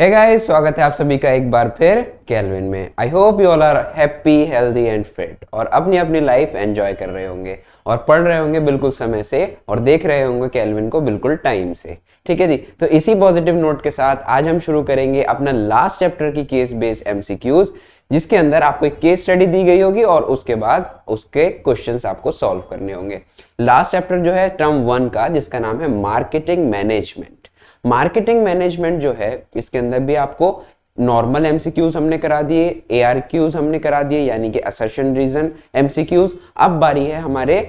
Hey guys स्वागत है आप सभी का एक बार फिर कैलविन में I hope you all are happy healthy and fit और अपनी अपनी लाइफ एंजॉय कर रहे होंगे और पढ़ रहे होंगे बिल्कुल समय से और देख रहे होंगे कैलविन को बिल्कुल टाइम से ठीक है जी तो इसी पॉजिटिव नोट के साथ आज हम शुरू करेंगे अपना लास्ट चैप्टर की केस बेस्ड एम जिसके अंदर आपको एक केस स्टडी दी गई होगी और उसके बाद उसके क्वेश्चंस आपको सॉल्व करने होंगे लास्ट चैप्टर जो है टर्म वन का जिसका नाम है मार्केटिंग मैनेजमेंट मार्केटिंग मैनेजमेंट जो है इसके अंदर भी आपको नॉर्मल एमसीक्यूज हमने करा दिए क्यूज हमने करा दिए यानी कि असर्शन रीजन एमसीक्यूज अब बारी है हमारे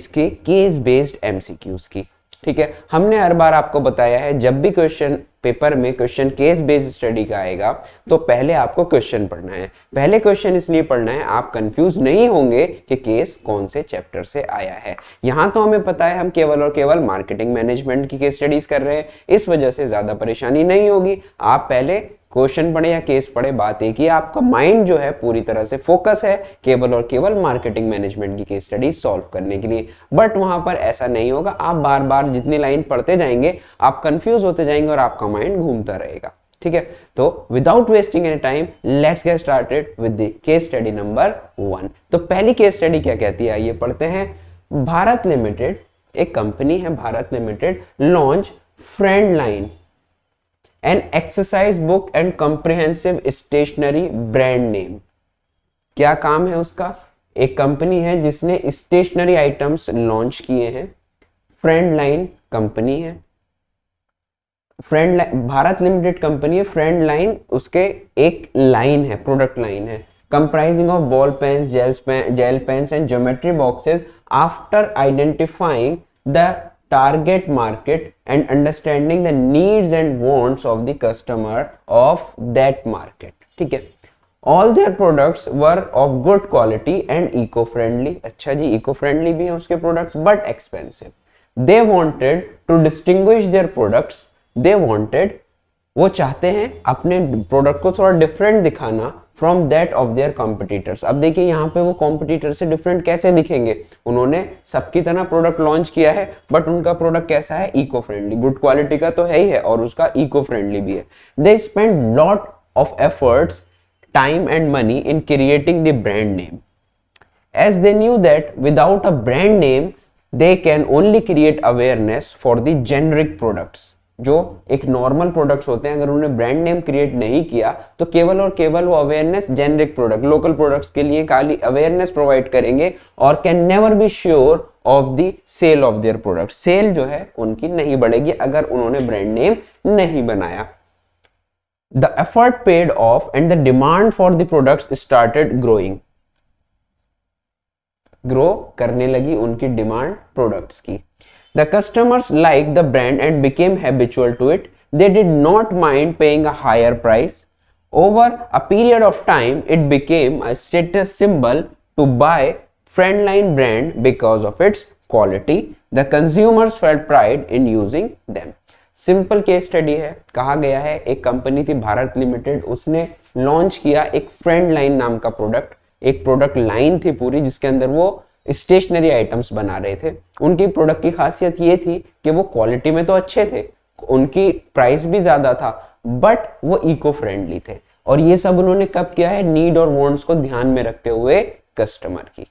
इसके केस बेस्ड एमसीक्यूज की ठीक है हमने हर बार आपको बताया है जब भी क्वेश्चन पेपर में क्वेश्चन केस बेस्ड स्टडी का आएगा तो पहले आपको क्वेश्चन पढ़ना है पहले क्वेश्चन इसलिए पढ़ना है आप कंफ्यूज नहीं होंगे कि केस कौन से चैप्टर से आया है यहां तो हमें पता है हम केवल और केवल मार्केटिंग मैनेजमेंट की केस स्टडीज कर रहे हैं इस वजह से ज़्यादा परेशानी नहीं होगी आप पहले क्वेश्चन पढ़े या केस पढ़े बात एक ही आपका माइंड जो है पूरी तरह से फोकस है केवल और केवल मार्केटिंग मैनेजमेंट की केस स्टडी सॉल्व करने के लिए बट वहां पर ऐसा नहीं होगा आप बार बार जितनी लाइन पढ़ते जाएंगे आप कंफ्यूज होते जाएंगे और आपका माइंड घूमता रहेगा ठीक है तो without wasting any time let's get started with the case study number one तो पहली केस स्टडी क्या कहती है आइए पढ़ते हैं भारत लिमिटेड एक कंपनी है Bharat limited launch friend line an exercise book and comprehensive stationery brand name क्या काम है उसका एक कंपनी है जिसने स्टेशनरी आइटम्स लॉन्च किए हैं फ्रेंड लाइन कंपनी है फ्रेंड भारत लिमिटेड कंपनी है फ्रेंड लाइन उसके एक लाइन है प्रोडक्ट लाइन है comprising of ball pen gel pen gel pen and geometry boxes after identifying the target market and understanding the needs and wants of the customer of that market ठीक है all their products were of good quality and eco friendly अच्छा जी eco friendly भी है उसके product but expensive they wanted to distinguish their products they wanted वो चाहते हैं अपने प्रोडक्ट को थोड़ा डिफरेंट दिखाना from that of their competitors अब देखिए यहाँ पे वो कॉम्पिटिटर से डिफरेंट कैसे दिखेंगे उन्होंने सबकी तरह प्रोडक्ट लॉन्च किया है बट उनका प्रोडक्ट कैसा है इको फ्रेंडली गुड क्वालिटी का तो है ही है और उसका इको फ्रेंडली भी है they spend lot of efforts time and money in creating the brand name as they knew that without a brand name they can only create awareness for the generic products जो एक normal products होते हैं अगर उन्होंने brand name create नहीं किया तो केवल और केवल वो awareness generic product local products के लिए खाली अवेयरनेस प्रोवाइड करेंगे और can never be sure of the sale of their product sale जो है उनकी नहीं बढ़ेगी अगर उन्होंने ब्रांड नेम नहीं बनाया the effort paid off and the demand for the product started growing grow करने लगी उनकी डिमांड प्रोडक्ट्स की The customers liked the brand and became habitual to it. They did not mind paying a higher price. Over a period of time, it became a status symbol to buy Friendline brand because of its quality. The consumers felt pride in using them. Simple case study है कहा गया है एक company थी Bharat limited उसने launch किया एक friend line नाम का प्रोडक्ट एक प्रोडक्ट लाइन थी पूरी जिसके अंदर वो स्टेशनरी आइटम्स बना रहे थे उनकी प्रोडक्ट की खासियत ये थी कि वो क्वालिटी में तो अच्छे थे उनकी प्राइस भी ज़्यादा था बट वो इको फ्रेंडली थे और ये सब उन्होंने कब किया है नीड और वॉन्ट्स को ध्यान में रखते हुए कस्टमर की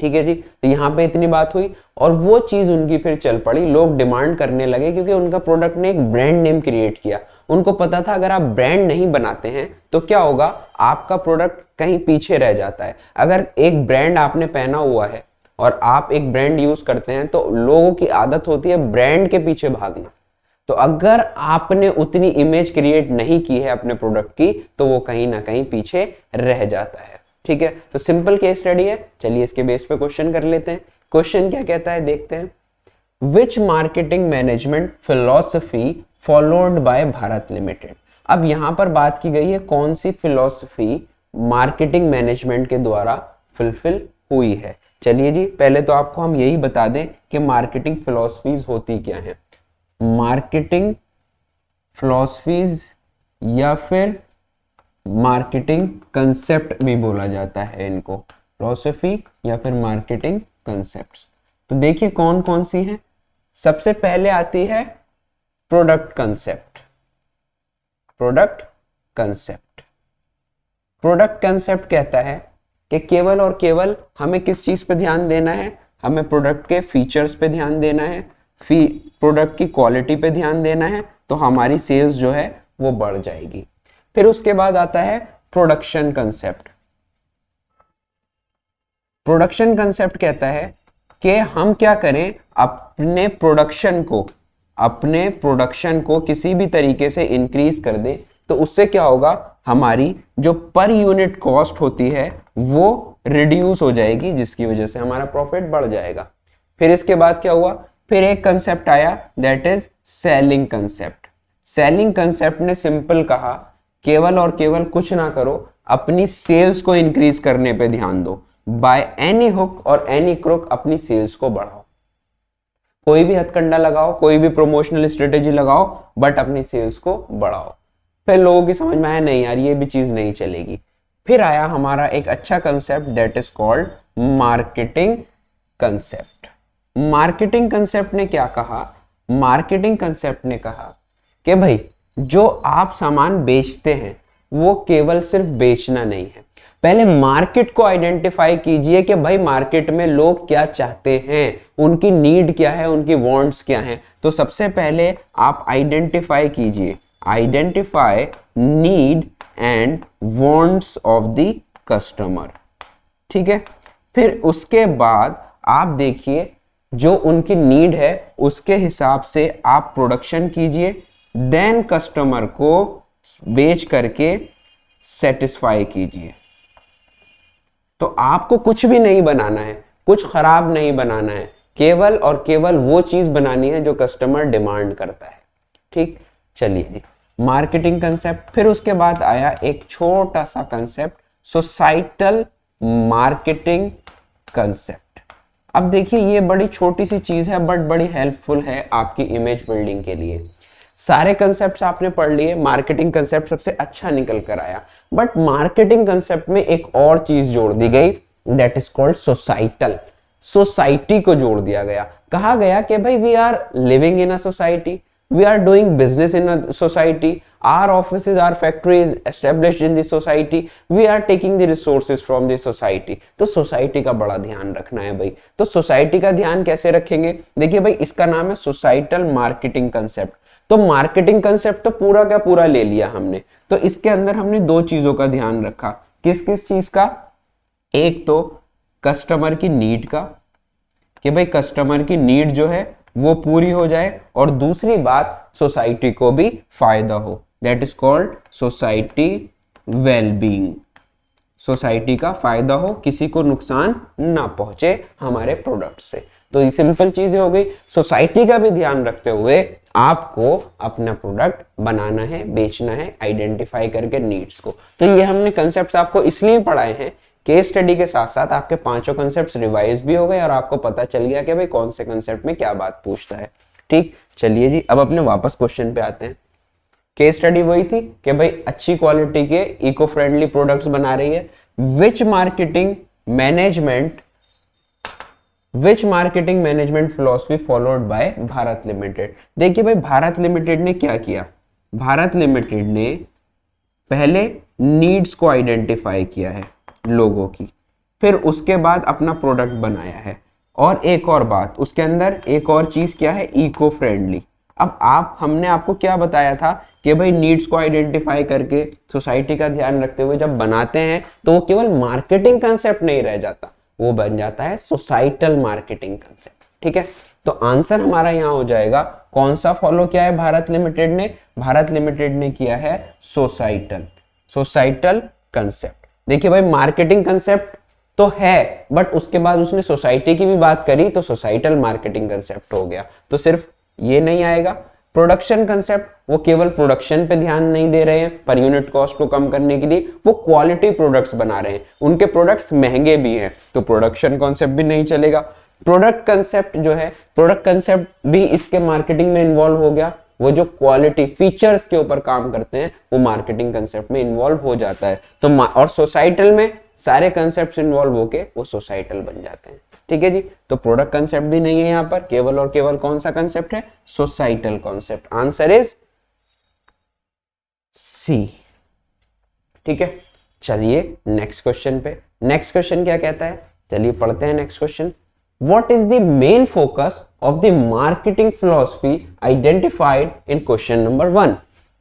ठीक है जी तो यहाँ पे इतनी बात हुई और वो चीज़ उनकी फिर चल पड़ी लोग डिमांड करने लगे क्योंकि उनका प्रोडक्ट ने एक ब्रांड नेम क्रिएट किया उनको पता था अगर आप ब्रांड नहीं बनाते हैं तो क्या होगा आपका प्रोडक्ट कहीं पीछे रह जाता है अगर एक ब्रांड आपने पहना हुआ है और आप एक ब्रांड यूज करते हैं तो लोगों की आदत होती है ब्रांड के पीछे भागना तो अगर आपने उतनी इमेज क्रिएट नहीं की है अपने प्रोडक्ट की तो वो कहीं ना कहीं पीछे रह जाता है ठीक है तो सिंपल केस स्टडी है चलिए इसके बेस पे क्वेश्चन कर लेते हैं क्वेश्चन क्या कहता है देखते हैं which marketing management philosophy followed by Bharat limited अब यहां पर बात की गई है कौन सी फिलोसफी मार्केटिंग मैनेजमेंट के द्वारा फुलफिल हुई है चलिए जी पहले तो आपको हम यही बता दें कि मार्केटिंग फिलोसफीज होती क्या है मार्केटिंग फिलोसफीज या फिर मार्केटिंग कंसेप्ट भी बोला जाता है इनको फिलोसफी या फिर मार्केटिंग कंसेप्ट तो देखिए कौन कौन सी है सबसे पहले आती है product concept product concept product concept कहता है कि केवल और केवल हमें किस चीज पर ध्यान देना है हमें प्रोडक्ट के फीचर्स पे ध्यान देना है फी प्रोडक्ट की क्वालिटी पे ध्यान देना है तो हमारी सेल्स जो है वो बढ़ जाएगी फिर उसके बाद आता है प्रोडक्शन कंसेप्ट प्रोडक्शन कंसेप्ट कहता है कि हम क्या करें अपने प्रोडक्शन को अपने प्रोडक्शन को किसी भी तरीके से इंक्रीज कर दे तो उससे क्या होगा हमारी जो पर यूनिट कॉस्ट होती है वो रिड्यूस हो जाएगी जिसकी वजह से हमारा प्रॉफिट बढ़ जाएगा फिर इसके बाद क्या हुआ फिर एक कंसेप्ट आया that is selling concept selling concept ने सिंपल कहा केवल और केवल कुछ ना करो अपनी सेल्स को इंक्रीज करने पे ध्यान दो बाय एनी हुक और एनी क्रुक अपनी सेल्स को बढ़ाओ कोई भी हथकंडा लगाओ कोई भी प्रोमोशनल स्ट्रेटेजी लगाओ बट अपनी सेल्स को बढ़ाओ फिर लोगों की समझ में आया नहीं यार ये भी चीज़ नहीं चलेगी फिर आया हमारा एक अच्छा concept that is called marketing concept marketing concept ने क्या कहा मार्केटिंग कंसेप्ट ने कहा कि भाई जो आप सामान बेचते हैं वो केवल सिर्फ बेचना नहीं है पहले मार्केट को आइडेंटिफाई कीजिए कि भाई मार्केट में लोग क्या चाहते हैं उनकी नीड क्या है उनकी वांट्स क्या हैं तो सबसे पहले आप आइडेंटिफाई कीजिए identify need and wants of the customer ठीक है फिर उसके बाद आप देखिए जो उनकी नीड है उसके हिसाब से आप प्रोडक्शन कीजिए देन कस्टमर को बेच करके सेटिस्फाई कीजिए तो आपको कुछ भी नहीं बनाना है कुछ खराब नहीं बनाना है केवल और केवल वो चीज बनानी है जो कस्टमर डिमांड करता है ठीक चलिए जी मार्केटिंग कंसेप्ट फिर उसके बाद आया एक छोटा सा कंसेप्ट सोसाइटल मार्केटिंग कंसेप्ट अब देखिए ये बड़ी छोटी सी चीज है बट बड़ी हेल्पफुल है आपकी इमेज बिल्डिंग के लिए सारे कंसेप्ट आपने पढ़ लिए मार्केटिंग कंसेप्ट सबसे अच्छा निकल कर आया बट मार्केटिंग कंसेप्ट में एक और चीज जोड़ दी गई that is called societal society को जोड़ दिया गया कहा गया कि भाई we are living in a society we are doing business in a society our office are factories establish in this society we are taking the resources from this society तो society का बड़ा ध्यान रखना है भाई तो सोसाइटी का ध्यान कैसे रखेंगे देखिए भाई इसका नाम है सोसाइटल मार्केटिंग कंसेप्ट तो मार्केटिंग कंसेप्ट तो पूरा का पूरा ले लिया हमने तो इसके अंदर हमने दो चीजों का ध्यान रखा किस किस चीज का एक तो कस्टमर की नीड का कि भाई कस्टमर की नीड जो है वो पूरी हो जाए और दूसरी बात सोसाइटी को भी फायदा हो that is called society wellbeing society का फायदा हो किसी को नुकसान ना पहुंचे हमारे प्रोडक्ट से तो ये सिंपल चीजें हो गई सोसाइटी का भी ध्यान रखते हुए आपको अपना प्रोडक्ट बनाना है बेचना है आइडेंटिफाई करके नीड्स को तो ये हमने कंसेप्ट आपको इसलिए पढ़ाए हैं केस स्टडी के साथ साथ आपके पांचों कंसेप्ट रिवाइज भी हो गए और आपको पता चल गया कि भाई कौन से कंसेप्ट में क्या बात पूछता है ठीक चलिए जी अब अपने वापस क्वेश्चन पे आते हैं केस स्टडी वही थी कि भाई अच्छी क्वालिटी के इको फ्रेंडली प्रोडक्ट्स बना रही है which marketing management which marketing management philosophy followed by Bharat limited देखिए भाई भारत लिमिटेड ने क्या किया भारत लिमिटेड ने पहले नीड्स को आइडेंटिफाई किया है लोगों की फिर उसके बाद अपना प्रोडक्ट बनाया है और एक और बात उसके अंदर एक और चीज़ क्या है इको फ्रेंडली अब आप हमने आपको क्या बताया था कि भाई नीड्स को आइडेंटिफाई करके सोसाइटी का ध्यान रखते हुए जब बनाते हैं तो वो केवल मार्केटिंग कंसेप्ट नहीं रह जाता वो बन जाता है सोसाइटल मार्केटिंग कंसेप्ट ठीक है तो आंसर हमारा यहाँ हो जाएगा कौन सा फॉलो किया है भारत लिमिटेड ने भारत लिमिटेड ने किया है सोसाइटल सोसाइटल कंसेप्ट देखिए भाई मार्केटिंग कंसेप्ट तो है बट उसके बाद उसने सोसाइटी की भी बात करी तो सोसाइटल मार्केटिंग कंसेप्ट हो गया तो सिर्फ ये नहीं आएगा प्रोडक्शन कंसेप्ट वो केवल प्रोडक्शन पे ध्यान नहीं दे रहे हैं पर यूनिट कॉस्ट को कम करने के लिए वो क्वालिटी प्रोडक्ट्स बना रहे हैं उनके प्रोडक्ट्स महंगे भी हैं तो प्रोडक्शन कॉन्सेप्ट भी नहीं चलेगा प्रोडक्ट कंसेप्ट जो है प्रोडक्ट कंसेप्ट भी इसके मार्केटिंग में इन्वॉल्व हो गया वो जो क्वालिटी फीचर्स के ऊपर काम करते हैं वो मार्केटिंग कंसेप्ट में इन्वॉल्व हो जाता है तो और सोसाइटल में सारे कंसेप्ट इन्वॉल्व होके वो सोसाइटल बन जाते हैं ठीक है जी तो प्रोडक्ट कंसेप्ट भी नहीं है यहाँ पर केवल और केवल कौन सा कंसेप्ट है societal concept answer is C ठीक है चलिए नेक्स्ट क्वेश्चन पे नेक्स्ट क्वेश्चन क्या कहता है चलिए पढ़ते हैं next question what is the main focus of the marketing philosophy identified in question number one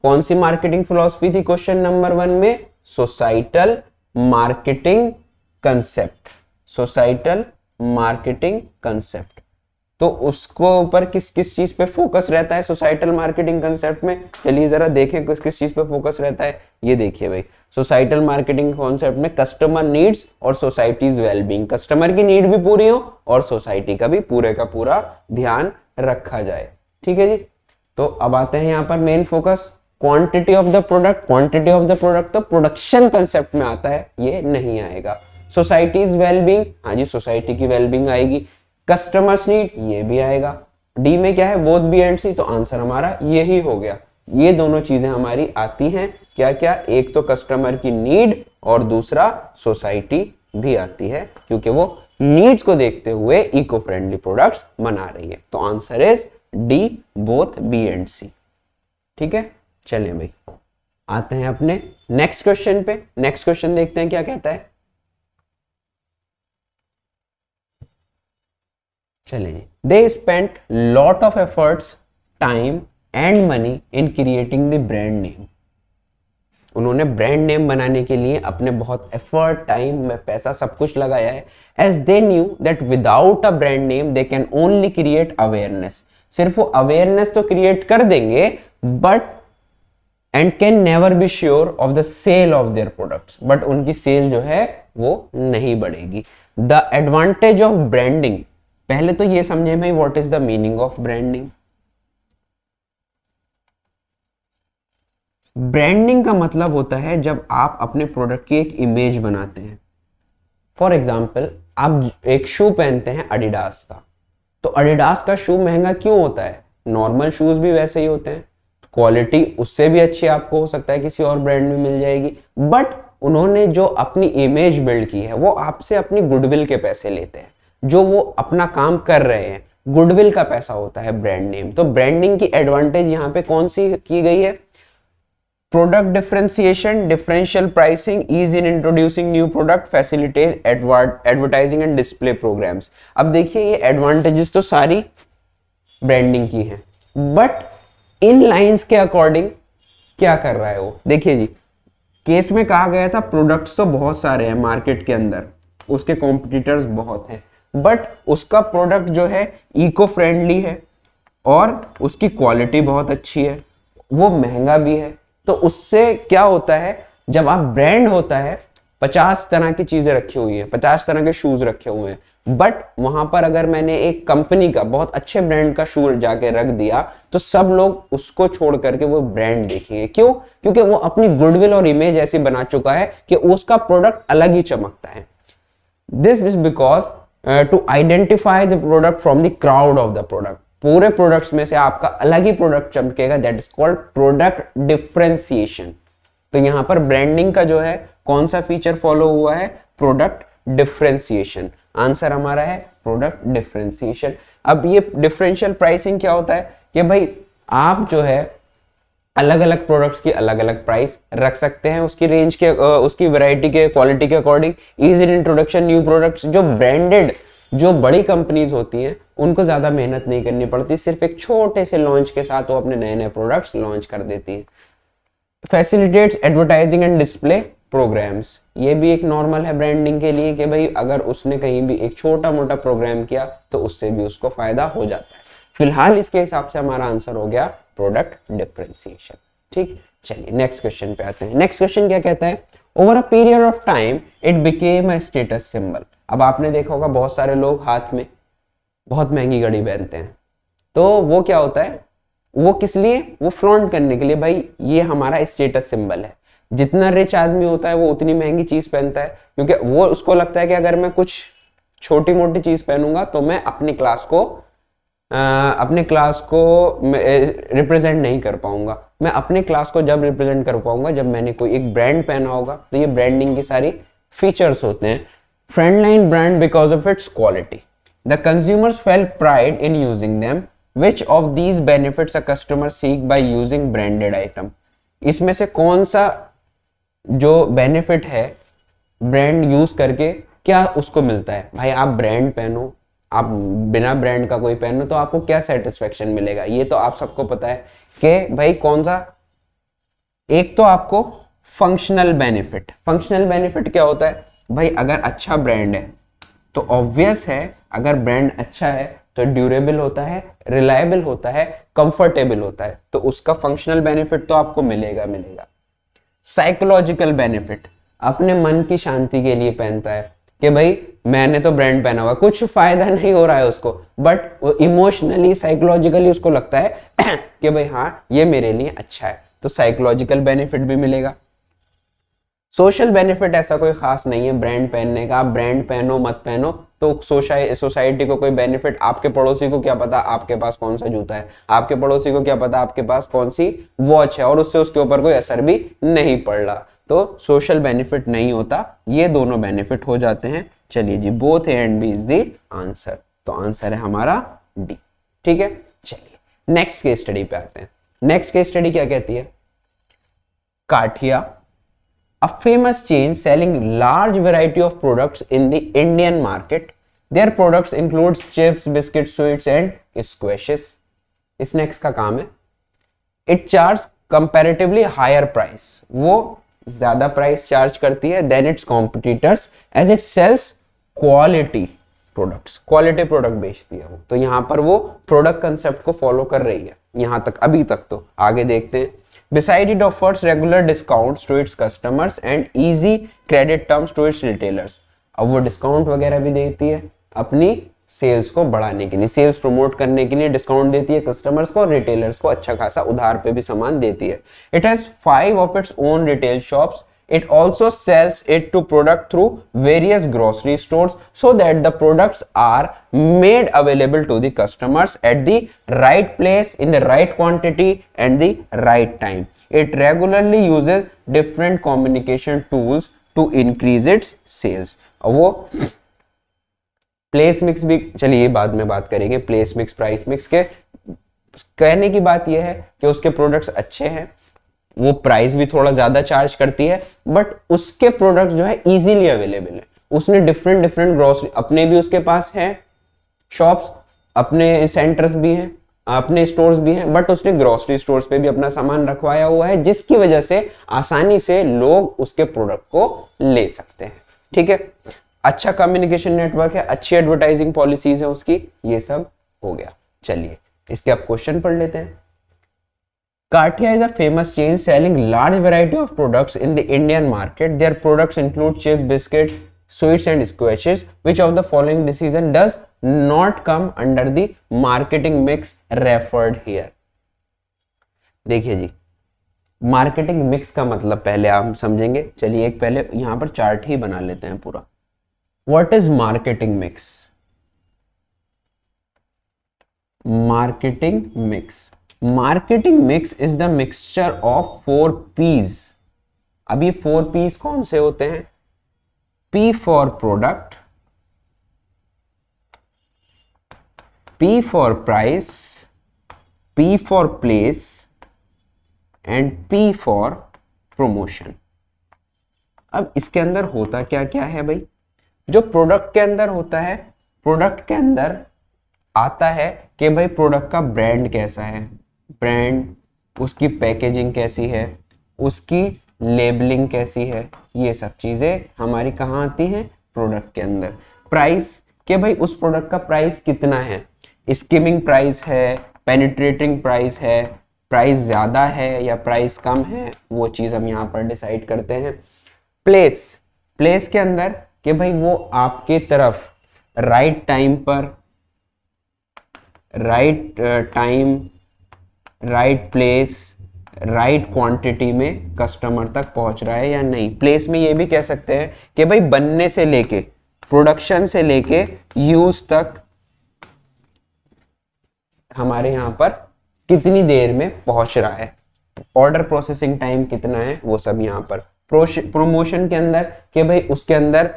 कौन सी मार्केटिंग फिलोसफी थी क्वेश्चन नंबर वन में societal marketing concept societal marketing concept तो उसको ऊपर किस किस चीज पे फोकस रहता है सोसाइटल मार्केटिंग कंसेप्ट में चलिए जरा देखें किस किस चीज पे फोकस रहता है ये देखिए भाई सोसाइटल मार्केटिंग कॉन्सेप्ट में कस्टमर नीड्स और सोसाइटीज वेलबींग कस्टमर की नीड भी पूरी हो और सोसाइटी का भी पूरे का पूरा ध्यान रखा जाए ठीक है जी तो अब आते हैं यहाँ पर main focus quantity of the product quantity of the product तो प्रोडक्शन कंसेप्ट में आता है ये नहीं आएगा सोसाइटीज वेलबींग हाँ जी सोसाइटी की वेलबींग आएगी कस्टमर्स नीड ये भी आएगा डी में क्या है बोथ बी एंड सी तो आंसर हमारा यही हो गया ये दोनों चीजें हमारी आती हैं क्या क्या एक तो कस्टमर की नीड और दूसरा सोसाइटी भी आती है क्योंकि वो नीड्स को देखते हुए इको फ्रेंडली प्रोडक्ट्स बना रही है तो answer is D both B and C ठीक है चलिए भाई आते हैं अपने नेक्स्ट क्वेश्चन पे नेक्स्ट क्वेश्चन देखते हैं क्या कहता है चले they spent lot of efforts time and money in creating the brand name उन्होंने ब्रांड नेम बनाने के लिए अपने बहुत एफर्ट टाइम में पैसा सब कुछ लगाया है as they knew that without a brand name they can only create awareness सिर्फ वो अवेयरनेस तो क्रिएट कर देंगे but and can never be sure of the sale of their products but उनकी सेल जो है वो नहीं बढ़ेगी द एडवांटेज ऑफ ब्रांडिंग पहले तो ये समझे भाई what is the meaning of branding branding का मतलब होता है जब आप अपने प्रोडक्ट की एक इमेज बनाते हैं फॉर एग्जाम्पल आप एक शू पहनते हैं अडिडास का तो अडिडास का शू महंगा क्यों होता है नॉर्मल शूज भी वैसे ही होते हैं क्वालिटी तो उससे भी अच्छी आपको हो सकता है किसी और ब्रांड में मिल जाएगी बट उन्होंने जो अपनी इमेज बिल्ड की है वो आपसे अपनी गुडविल के पैसे लेते हैं जो वो अपना काम कर रहे हैं गुडविल का पैसा होता है ब्रांड नेम तो ब्रांडिंग की एडवांटेज यहाँ पे कौन सी की गई है product differentiation differential pricing ease in introducing new product facilitates advertising and display programmes अब देखिए ये एडवांटेजेस तो सारी ब्रांडिंग की है बट इन लाइन्स के अकॉर्डिंग क्या कर रहा है वो देखिए जी केस में कहा गया था प्रोडक्ट्स तो बहुत सारे हैं मार्केट के अंदर उसके कॉम्पिटिटर्स बहुत हैं बट उसका प्रोडक्ट जो है इको फ्रेंडली है और उसकी क्वालिटी बहुत अच्छी है वो महंगा भी है तो उससे क्या होता है जब आप ब्रांड होता है पचास तरह की चीजें रखी हुई हैं पचास तरह के शूज रखे हुए हैं बट वहां पर अगर मैंने एक कंपनी का बहुत अच्छे ब्रांड का शूज जाके रख दिया तो सब लोग उसको छोड़ करके वो ब्रांड देखेंगे क्यों क्योंकि वो अपनी गुडविल और इमेज ऐसी बना चुका है कि उसका प्रोडक्ट अलग ही चमकता है this is because to identify the product from the crowd of the product पूरे प्रोडक्ट्स में से आपका अलग ही प्रोडक्ट चमकेगा that is called product differentiation तो यहां पर ब्रांडिंग का जो है कौन सा फीचर फॉलो हुआ है प्रोडक्ट डिफ्रेंसिएशन आंसर हमारा है प्रोडक्ट डिफ्रेंसिएशन अब ये डिफरेंशियल प्राइसिंग क्या होता है कि भाई आप जो है अलग अलग प्रोडक्ट्स की अलग अलग प्राइस रख सकते हैं उसकी रेंज के उसकी वैरायटी के क्वालिटी के according ease in introduction new products जो ब्रांडेड जो बड़ी कंपनीज होती हैं उनको ज़्यादा मेहनत नहीं करनी पड़ती सिर्फ एक छोटे से लॉन्च के साथ वो अपने नए नए प्रोडक्ट्स लॉन्च कर देती हैं facilitates advertising and display programmes ये भी एक नॉर्मल है ब्रांडिंग के लिए कि भाई अगर उसने कहीं भी एक छोटा मोटा प्रोग्राम किया तो उससे भी उसको फ़ायदा हो जाता है फिलहाल इसके हिसाब से हमारा आंसर हो गया प्रोडक्ट डिफ्रेंसिएशन ठीक चलिए नेक्स्ट क्वेश्चन पे आते हैं नेक्स्ट क्वेश्चन क्या कहता है over a period of time it became a status symbol अब आपने देखा होगा बहुत सारे लोग हाथ में बहुत महंगी घड़ी पहनते हैं तो वो क्या होता है वो किस लिए वो फ्लॉन्ट करने के लिए भाई ये हमारा स्टेटस सिंबल है जितना रिच आदमी होता है वो उतनी महंगी चीज पहनता है क्योंकि वो उसको लगता है कि अगर मैं कुछ छोटी मोटी चीज पहनूंगा तो मैं अपनी क्लास को अपने क्लास को रिप्रेजेंट नहीं कर पाऊंगा मैं अपने क्लास को जब रिप्रेजेंट कर पाऊंगा जब मैंने कोई एक ब्रांड पहना होगा तो ये ब्रांडिंग की सारी फीचर्स होते हैं front line brand because of its quality the consumers fell pride in using them which of these benefits a customer seek by using branded item इसमें से कौन सा जो बेनिफिट है ब्रांड यूज करके क्या उसको मिलता है भाई आप ब्रांड पहनो आप बिना ब्रांड का कोई पहनो तो आपको क्या सेटिस्फेक्शन मिलेगा ये तो आप सबको पता है कि भाई कौन सा एक तो आपको फंक्शनल बेनिफिट फंक्शनल बेनिफिट क्या होता है भाई अगर अच्छा ब्रांड है तो ऑब्वियस है अगर ब्रांड अच्छा है तो ड्यूरेबल होता है रिलायबल होता है कंफर्टेबल होता है तो उसका फंक्शनल बेनिफिट तो आपको मिलेगा मिलेगा साइकोलॉजिकल बेनिफिट अपने मन की शांति के लिए पहनता है कि भाई मैंने तो ब्रांड पहना हुआ कुछ फायदा नहीं हो रहा है उसको बट इमोशनली साइकोलॉजिकली उसको लगता है कि भाई हाँ ये मेरे लिए अच्छा है तो साइकोलॉजिकल बेनिफिट भी मिलेगा सोशल बेनिफिट ऐसा कोई खास नहीं है ब्रांड पहनने का आप ब्रांड पहनो मत पहनो तो सोसाइटी को कोई बेनिफिट आपके पड़ोसी को क्या पता आपके पास कौन सा जूता है आपके पड़ोसी को क्या पता आपके पास कौन सी वॉच है और उससे उसके ऊपर कोई असर भी नहीं पड़ रहा तो सोशल बेनिफिट नहीं होता ये दोनों बेनिफिट हो जाते हैं चलिए जी both and B is the answer तो आंसर है हमारा डी ठीक है चलिए नेक्स्ट केस स्टडी पे आते हैं नेक्स्ट केस स्टडी क्या कहती है Kathiya a famous chain selling large variety of products in the Indian market their products includes chips biscuit sweets and squishes. Snacks का काम है it charge comparatively higher price वो ज़्यादा प्राइस चार्ज करती है than its competitors as it sells quality products quality product बेचती है वो तो यहाँ पर वो प्रोडक्ट कंसेप्ट को फॉलो कर रही है यहाँ तक अभी तक तो आगे देखते हैं beside it offers regular discounts to its customers and easy credit terms to its retailers अब वो डिस्काउंट वगैरह भी देती है अपनी सेल्स को बढ़ाने के लिए सेल्स प्रमोट करने के लिए डिस्काउंट देती है कस्टमर्स को और रिटेलर्स को अच्छा खासा उधार पे भी सामान देती है it has five of its own retail shops it also sells it to product through various grocery store so that the product are made available to customers at the right place in the right quantity and the right time it regularly uses different communication tools to increase its sales वो place mix भी चलिए बाद में बात करेंगे place mix price mix के कहने की बात यह है कि उसके प्रोडक्ट्स अच्छे हैं वो प्राइस भी थोड़ा ज्यादा चार्ज करती है बट उसके प्रोडक्ट जो है इजीली अवेलेबल है उसने डिफरेंट डिफरेंट ग्रोसरी अपने भी उसके पास है शॉप्स अपने सेंटर्स भी हैं अपने स्टोर्स भी हैं बट उसने ग्रोसरी स्टोर्स पे भी अपना सामान रखवाया हुआ है जिसकी वजह से आसानी से लोग उसके प्रोडक्ट को ले सकते हैं ठीक है अच्छा कम्युनिकेशन नेटवर्क है अच्छी एडवर्टाइजिंग पॉलिसीज है उसकी ये सब हो गया चलिए इसके आप क्वेश्चन पढ़ लेते हैं Kathiya is a famous chain selling large variety of products in the Indian market their products include chip biscuit sweets and squashes which of the following decision does not come under the marketing mix referred here देखिए जी marketing mix का मतलब पहले आप समझेंगे चलिए एक पहले यहां पर चार्ट ही बना लेते हैं पूरा what is marketing mix marketing mix marketing mix is the mixture of four Ps अभी फोर पीज कौन से होते हैं P for product P for price P for place and P for promotion अब इसके अंदर होता क्या क्या है भाई जो प्रोडक्ट के अंदर होता है प्रोडक्ट के अंदर आता है कि भाई प्रोडक्ट का ब्रांड कैसा है ब्रांड उसकी पैकेजिंग कैसी है उसकी लेबलिंग कैसी है ये सब चीज़ें हमारी कहाँ आती हैं प्रोडक्ट के अंदर प्राइस के भाई उस प्रोडक्ट का प्राइस कितना है स्कीमिंग प्राइस है पेनिट्रेटिंग प्राइस है प्राइस ज़्यादा है या प्राइस कम है वो चीज़ हम यहाँ पर डिसाइड करते हैं प्लेस प्लेस के अंदर कि भाई वो आपके तरफ राइट टाइम पर right time right place right quantity में कस्टमर तक पहुंच रहा है या नहीं प्लेस में ये भी कह सकते हैं कि भाई बनने से लेके प्रोडक्शन से लेके यूज तक हमारे यहाँ पर कितनी देर में पहुंच रहा है ऑर्डर प्रोसेसिंग टाइम कितना है वो सब यहाँ पर प्रोमोशन के अंदर कि भाई उसके अंदर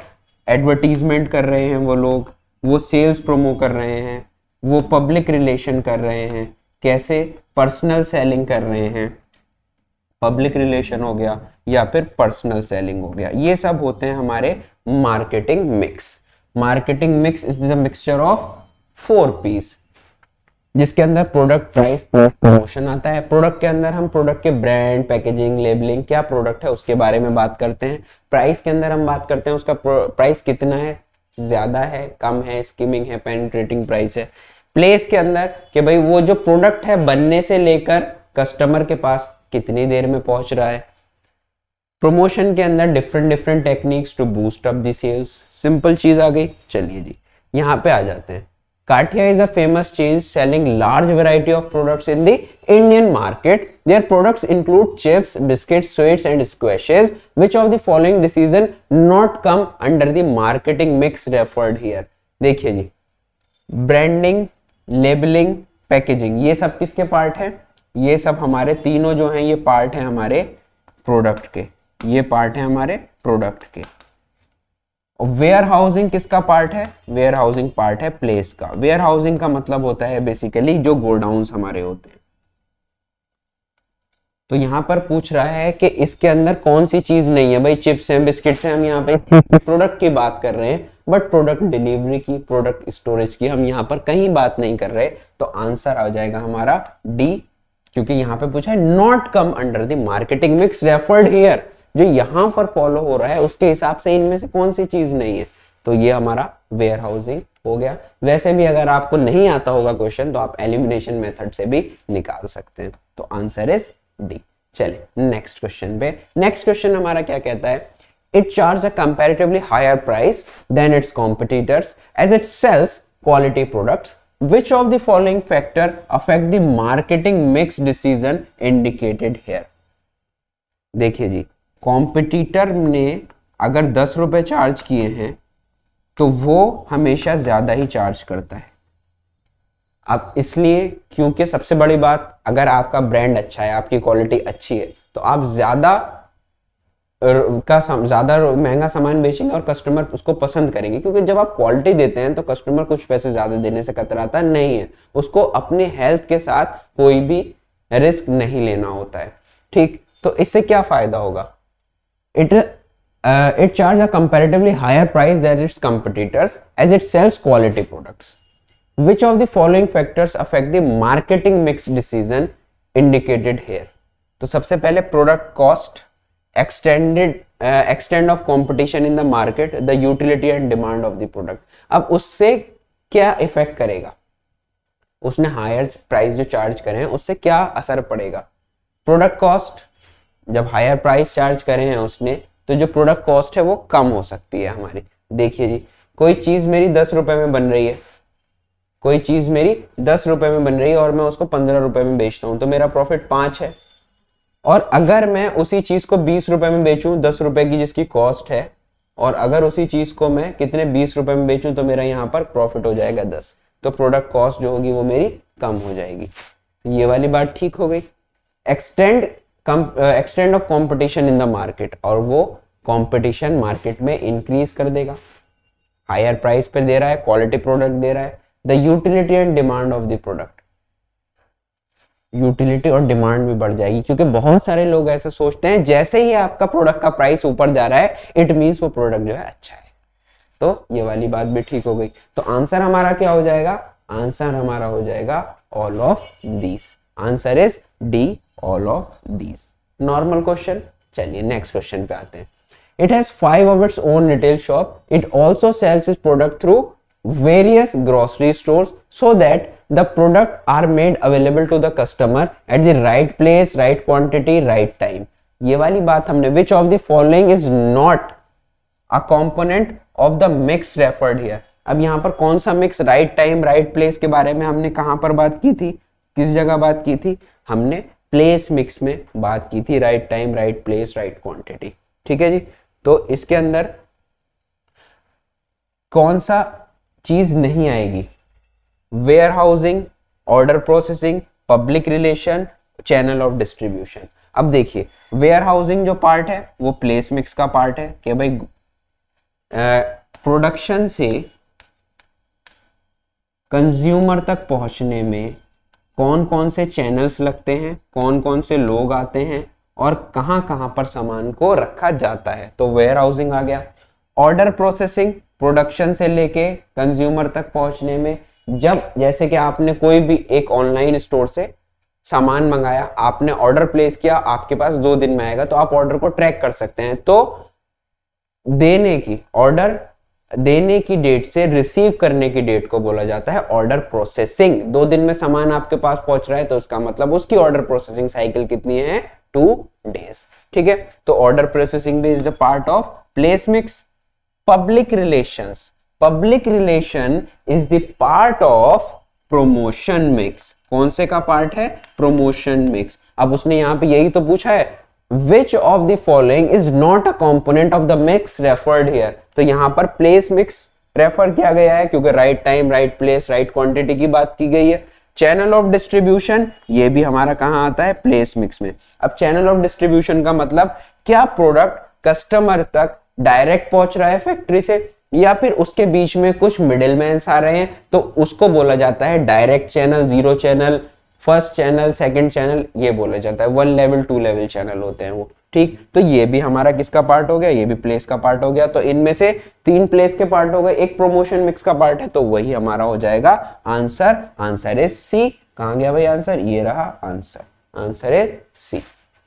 एडवर्टीजमेंट कर रहे हैं वो लोग वो सेल्स प्रोमो कर रहे हैं वो पब्लिक रिलेशन कर रहे हैं कैसे पर्सनल सेलिंग कर रहे हैं पब्लिक रिलेशन हो गया या फिर पर्सनल सेलिंग हो गया ये सब होते हैं हमारे marketing mix marketing mix is the mixture of four Ps जिसके अंदर प्रोडक्ट प्राइस प्रमोशन आता है प्रोडक्ट के अंदर हम प्रोडक्ट के ब्रांड पैकेजिंग लेबलिंग क्या प्रोडक्ट है उसके बारे में बात करते हैं प्राइस के अंदर हम बात करते हैं उसका प्राइस कितना है ज्यादा है कम है स्कीमिंग है पेनिट्रेटिंग प्राइस है प्लेस के अंदर कि भाई वो जो प्रोडक्ट है बनने से लेकर कस्टमर के पास कितनी देर में पहुंच रहा है प्रमोशन के अंदर different different techniques to boost up the sales simple चीज आ गई चलिए जी यहाँ पे आ जाते हैं Cartier is a famous chain selling large variety of products in the Indian market. Their products include chips, biscuits, sweets and squashes. Which of the following decision not come under the marketing mix referred here? देखिए जी branding labelling packaging ये सब किसके part है ये सब हमारे तीनों जो हैं ये पार्ट है हमारे प्रोडक्ट के ये पार्ट है हमारे प्रोडक्ट के वेयर हाउसिंग किसका पार्ट है वेयर हाउसिंग पार्ट है प्लेस का वेयर हाउसिंग का मतलब होता है बेसिकली जो गोडाउन हमारे होते हैं तो यहां पर पूछ रहा है कि इसके अंदर कौन सी चीज नहीं है भाई चिप्स हैं बिस्किट्स हैं हम यहाँ पे प्रोडक्ट की बात कर रहे हैं बट प्रोडक्ट डिलीवरी की प्रोडक्ट स्टोरेज की हम यहाँ पर कहीं बात नहीं कर रहे तो आंसर आ जाएगा हमारा डी क्योंकि यहाँ पे पूछा है not come under the marketing mix referred here जो यहां पर फॉलो हो रहा है उसके हिसाब से इनमें से कौन सी चीज नहीं है तो ये हमारा वेयर हाउसिंग हो गया वैसे भी अगर आपको नहीं आता होगा क्वेश्चन तो आप एलिमिनेशन मेथड से भी निकाल सकते हैं तो आंसर इज डी चलिए नेक्स्ट क्वेश्चन पे नेक्स्ट क्वेश्चन हमारा क्या कहता है it charge a comparatively higher price than its competitors as it sells quality products which of the following factor affect the marketing mix decision indicated here देखिए जी competitor ने अगर दस रुपये चार्ज किए हैं तो वो हमेशा ज़्यादा ही चार्ज करता है अब इसलिए क्योंकि सबसे बड़ी बात अगर आपका ब्रांड अच्छा है आपकी क्वालिटी अच्छी है तो आप ज़्यादा का ज़्यादा महंगा सामान बेचेंगे और कस्टमर उसको पसंद करेंगे क्योंकि जब आप क्वालिटी देते हैं तो कस्टमर कुछ पैसे ज़्यादा देने से कतराता नहीं है उसको अपने हेल्थ के साथ कोई भी रिस्क नहीं लेना होता है ठीक तो इससे क्या फ़ायदा होगा It, uh, it charges a comparatively higher price than its competitors as it sells quality products. Which of the following factors affect the marketing mix decision indicated here? तो सबसे पहले product cost extended extend of competition in the market the utility and demand of the product अब उससे क्या effect करेगा उसने higher price जो charge करे हैं उससे क्या असर पड़ेगा प्रोडक्ट कॉस्ट जब हायर प्राइस चार्ज करे हैं उसने तो जो प्रोडक्ट कॉस्ट है वो कम हो सकती है हमारी देखिए जी कोई चीज़ मेरी दस रुपये में बन रही है कोई चीज़ मेरी दस रुपये में बन रही है और मैं उसको पंद्रह रुपये में बेचता हूँ तो मेरा प्रॉफिट पाँच है और अगर मैं उसी चीज़ को बीस रुपये में बेचूँ दस रुपये की जिसकी कॉस्ट है और अगर उसी चीज़ को मैं कितने बीस रुपये में बेचूँ तो मेरा यहाँ पर प्रॉफिट हो जाएगा दस तो प्रोडक्ट कॉस्ट जो होगी वो मेरी कम हो जाएगी ये वाली बात ठीक हो गई extend extend of competition in the market और वो कंपटीशन मार्केट में इंक्रीज कर देगा हायर प्राइस पे दे रहा है क्वालिटी प्रोडक्ट दे रहा है the utility and demand of the product utility और डिमांड भी बढ़ जाएगी क्योंकि बहुत सारे लोग ऐसे सोचते हैं जैसे ही आपका प्रोडक्ट का प्राइस ऊपर जा रहा है इट मीन्स वो प्रोडक्ट जो है अच्छा है तो ये वाली बात भी ठीक हो गई तो आंसर हमारा क्या हो जाएगा आंसर हमारा हो जाएगा all of these answer is D all of these normal question चलिए नेक्स्ट क्वेश्चन पे आते हैं it has five of its own retail shop it also sells is product through various grocery store so that the product are made available to the customer at the right place right quantity right time ये वाली बात हमने which of the following is not a component of the mix referred here अब यहाँ पर कौन सा mix right time right place के बारे में हमने कहाँ पर बात की थी किस जगह बात की थी हमने प्लेस मिक्स में बात की थी right time right place right quantity ठीक है जी तो इसके अंदर कौन सा चीज नहीं आएगी warehousing order processing public relation channel of distribution अब देखिए वेयर हाउसिंग जो पार्ट है वो प्लेस मिक्स का पार्ट है कि भाई प्रोडक्शन से कंज्यूमर तक पहुंचने में कौन कौन से चैनल्स लगते हैं कौन कौन से लोग आते हैं और कहाँ कहाँ पर सामान को रखा जाता है तो वेयर हाउसिंग आ गया ऑर्डर प्रोसेसिंग प्रोडक्शन से लेके कंज्यूमर तक पहुंचने में जब जैसे कि आपने कोई भी एक ऑनलाइन स्टोर से सामान मंगाया आपने ऑर्डर प्लेस किया आपके पास दो दिन में आएगा तो आप ऑर्डर को ट्रैक कर सकते हैं तो देने की ऑर्डर देने की डेट से रिसीव करने की डेट को बोला जाता है ऑर्डर प्रोसेसिंग दो दिन में सामान आपके पास पहुंच रहा है तो उसका मतलब उसकी ऑर्डर प्रोसेसिंग साइकिल कितनी है टू डेज ठीक है तो ऑर्डर प्रोसेसिंग भी is the part of place mix public relation public relation is the part of promotion mix कौन से का पार्ट है प्रोमोशन मिक्स अब उसने यहां पे यही तो पूछा है which of the following is not a component of the mix referred here तो यहां पर प्लेस मिक्स रेफर किया गया है क्योंकि right time right place right quantity की बात की गई है चैनल ऑफ डिस्ट्रीब्यूशन ये भी हमारा कहाँ आता है प्लेस मिक्स में अब चैनल ऑफ डिस्ट्रीब्यूशन का मतलब क्या प्रोडक्ट कस्टमर तक डायरेक्ट पहुंच रहा है फैक्ट्री से या फिर उसके बीच में कुछ मिडिल आ रहे हैं तो उसको बोला जाता है direct channel zero channel first channel second channel ये बोला जाता है one level two level channel होते हैं वो ठीक तो ये भी हमारा किसका पार्ट हो गया ये भी प्लेस का पार्ट हो गया तो इनमें से तीन प्लेस के पार्ट हो गए एक प्रोमोशन मिक्स का पार्ट है तो वही हमारा हो जाएगा आंसर आंसर इज सी कहा गया भाई आंसर ये रहा आंसर आंसर इज सी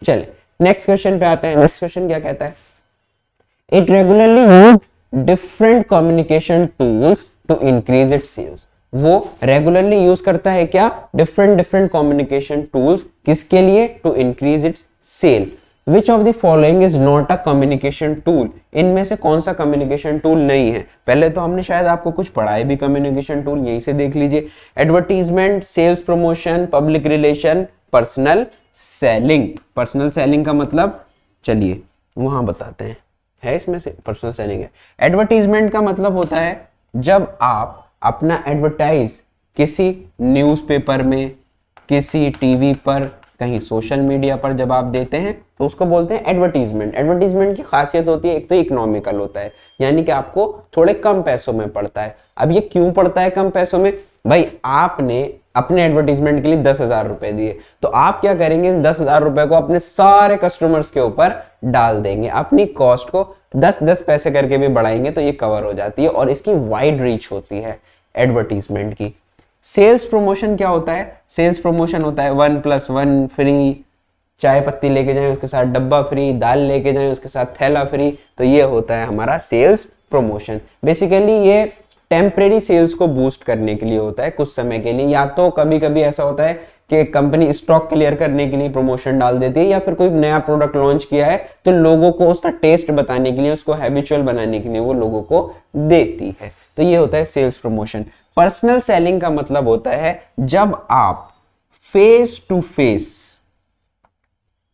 चले नेक्स्ट क्वेश्चन पे आते हैं नेक्स्ट क्वेश्चन क्या कहता है it regularly use different communication tools to increase it sales वो रेगुलरली यूज करता है क्या डिफरेंट डिफरेंट कम्युनिकेशन टूल्स किसके लिए to increase its sale which of the following is not a communication tool इनमें से कौन सा कम्युनिकेशन टूल नहीं है पहले तो हमने शायद आपको कुछ पढ़ाए भी कम्युनिकेशन टूल यहीं से देख लीजिए advertisement sales promotion public relation personal selling personal selling का मतलब चलिए वहां बताते हैं है इसमें से पर्सनल सेलिंग है एडवर्टीजमेंट का मतलब होता है जब आप अपना एडवर्टाइज किसी न्यूज़पेपर में किसी टीवी पर कहीं सोशल मीडिया पर जब आप देते हैं तो उसको बोलते हैं एडवर्टीजमेंट एडवर्टीजमेंट की खासियत होती है एक तो इकोनॉमिकल होता है यानी कि आपको थोड़े कम पैसों में पड़ता है अब ये क्यों पड़ता है कम पैसों में भाई आपने अपने एडवर्टीजमेंट के लिए दस हजार रुपए दिए तो आप क्या करेंगे दस हजार रुपए को अपने सारे कस्टमर्स के ऊपर डाल देंगे अपनी कॉस्ट को दस दस पैसे करके भी बढ़ाएंगे तो ये कवर हो जाती है और इसकी वाइड रीच होती है एडवर्टीजमेंट की सेल्स प्रमोशन क्या होता है सेल्स प्रमोशन होता है वन प्लस वन फ्री चाय पत्ती लेके जाएं उसके साथ डब्बा फ्री दाल लेके जाएं उसके साथ थैला फ्री तो ये होता है हमारा सेल्स प्रमोशन बेसिकली ये टेम्परेरी सेल्स को बूस्ट करने के लिए होता है कुछ समय के लिए या तो कभी कभी ऐसा होता है कि कंपनी स्टॉक क्लियर करने के लिए प्रमोशन डाल देती है या फिर कोई नया प्रोडक्ट लॉन्च किया है तो लोगों को उसका टेस्ट बताने के लिए उसको हैबिचुअल बनाने के लिए वो लोगों को देती है तो ये होता है सेल्स प्रमोशन पर्सनल सेलिंग का मतलब होता है जब आप फेस टू फेस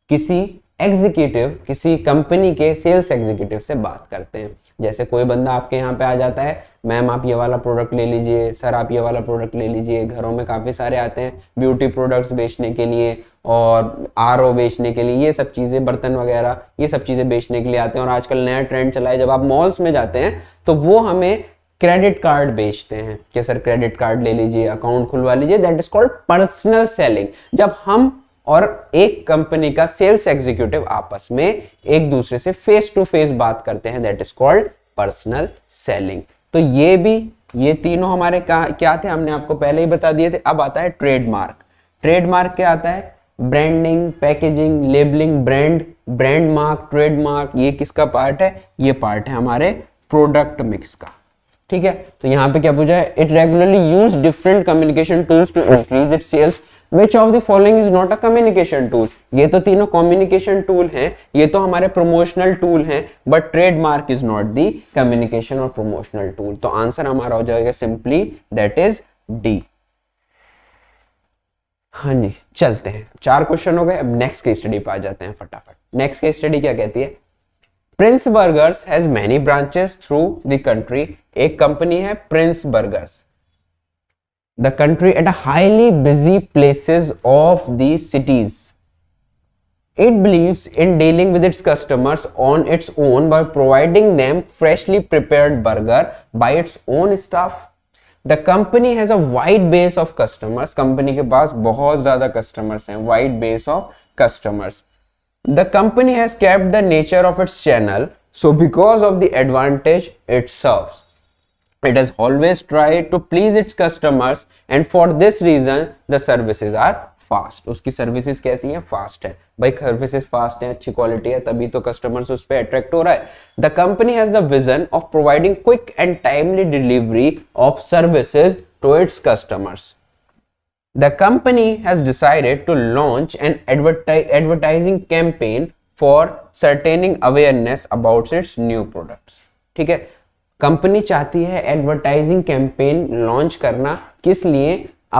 किसी एग्जीक्यूटिव किसी कंपनी के सेल्स एग्जीक्यूटिव से बात करते हैं जैसे कोई बंदा आपके यहाँ पे आ जाता है मैम आप ये वाला प्रोडक्ट ले लीजिए सर आप ये वाला प्रोडक्ट ले लीजिए घरों में काफ़ी सारे आते हैं ब्यूटी प्रोडक्ट्स बेचने के लिए और आर बेचने के लिए ये सब चीज़ें बर्तन वगैरह ये सब चीज़ें बेचने के लिए आते हैं और आजकल नया ट्रेंड चला है जब आप मॉल्स में जाते हैं तो वो हमें क्रेडिट कार्ड बेचते हैं कि सर क्रेडिट कार्ड ले लीजिए अकाउंट खुलवा लीजिए that is called personal selling जब हम और एक कंपनी का सेल्स एग्जीक्यूटिव आपस में एक दूसरे से फेस टू फेस बात करते हैं that is called personal selling तो ये भी ये तीनों हमारे क्या थे हमने आपको पहले ही बता दिए थे अब आता है ट्रेडमार्क ट्रेडमार्क क्या आता है branding packaging labelling brand brand mark trademark ये किसका पार्ट है ये पार्ट है हमारे प्रोडक्ट मिक्स का ठीक है तो यहाँ पे क्या पूछा है it regularly use different communication tools to increase it sales which of the following is not a communication tool ये तो तीनों कम्युनिकेशन टूल हैं ये तो हमारे प्रमोशनल टूल हैं but trademark is not the communication और प्रमोशनल टूल तो आंसर हमारा हो जाएगा सिंपली दैट इज डी हाँ जी चलते हैं चार क्वेश्चन हो गए अब नेक्स्ट के स्टडी पर आ जाते हैं फटाफट नेक्स्ट के स्टडी क्या कहती है Prince burgers has many branches through the country एक कंपनी है Prince burgers the country at highly busy places of these cities. It believes in dealing with its customers on its own by providing them freshly prepared burger by its own staff. The company has a wide base of customers. Company ke paas bahut zyada customers hain. Wide base of customers. The company has kept the nature of its channel. So because of the advantage it serves. it has always tried to please its customers and for this reason the services are fast उसकी services कैसी है fast है भाई services fast है अच्छी quality है तभी तो कस्टमर्स उस पर अट्रैक्ट हो रहा है the company has the vision of providing quick and timely delivery of services to its customers the company has decided to launch an advertise advertising campaign for certaining awareness about its new products ठीक है company चाहती है advertising campaign launch करना किस लिए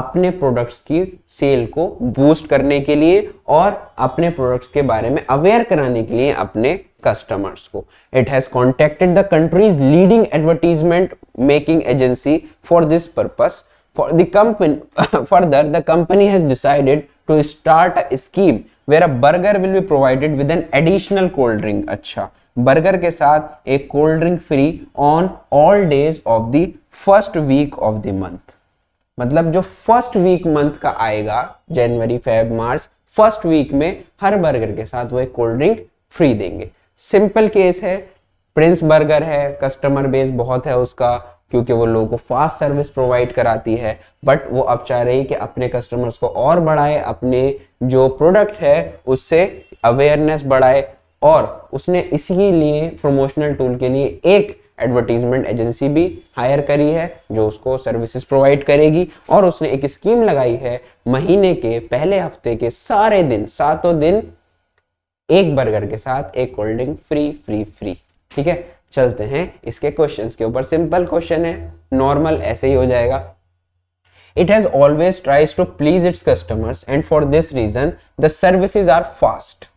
अपने products की cell को बूस्ट करने के लिए और अपने प्रोडक्ट्स के बारे में अवेयर कराने के लिए अपने कस्टमर्स को it has contacted the country's leading advertisement making agency for this purpose for company company further the company has decided to start a scheme where a burger will be provided with an additional cold drink अच्छा। Burger के साथ एक cold drink free on all days of the first week of the month मतलब जो first week month का आएगा जनवरी Feb March first week में हर बर्गर के साथ वो एक कोल्ड ड्रिंक फ्री देंगे सिंपल केस है प्रिंस बर्गर है कस्टमर बेस बहुत है उसका क्योंकि वो लोगों को फास्ट सर्विस प्रोवाइड कराती है बट वो अब चाह रही है कि अपने कस्टमर्स को और बढ़ाए अपने जो प्रोडक्ट है उससे अवेयरनेस बढ़ाए और उसने इसी लिए प्रमोशनल टूल के लिए एक एडवर्टीजमेंट एजेंसी भी हायर करी है जो उसको सर्विसेज प्रोवाइड करेगी और उसने एक स्कीम लगाई है महीने के पहले हफ्ते के सारे दिन सातों दिन एक बर्गर के साथ एक cold drink free free free ठीक है चलते हैं इसके क्वेश्चंस के ऊपर सिंपल क्वेश्चन है नॉर्मल ऐसे ही हो जाएगा it has always tries to please its customers and for this reason the services are fast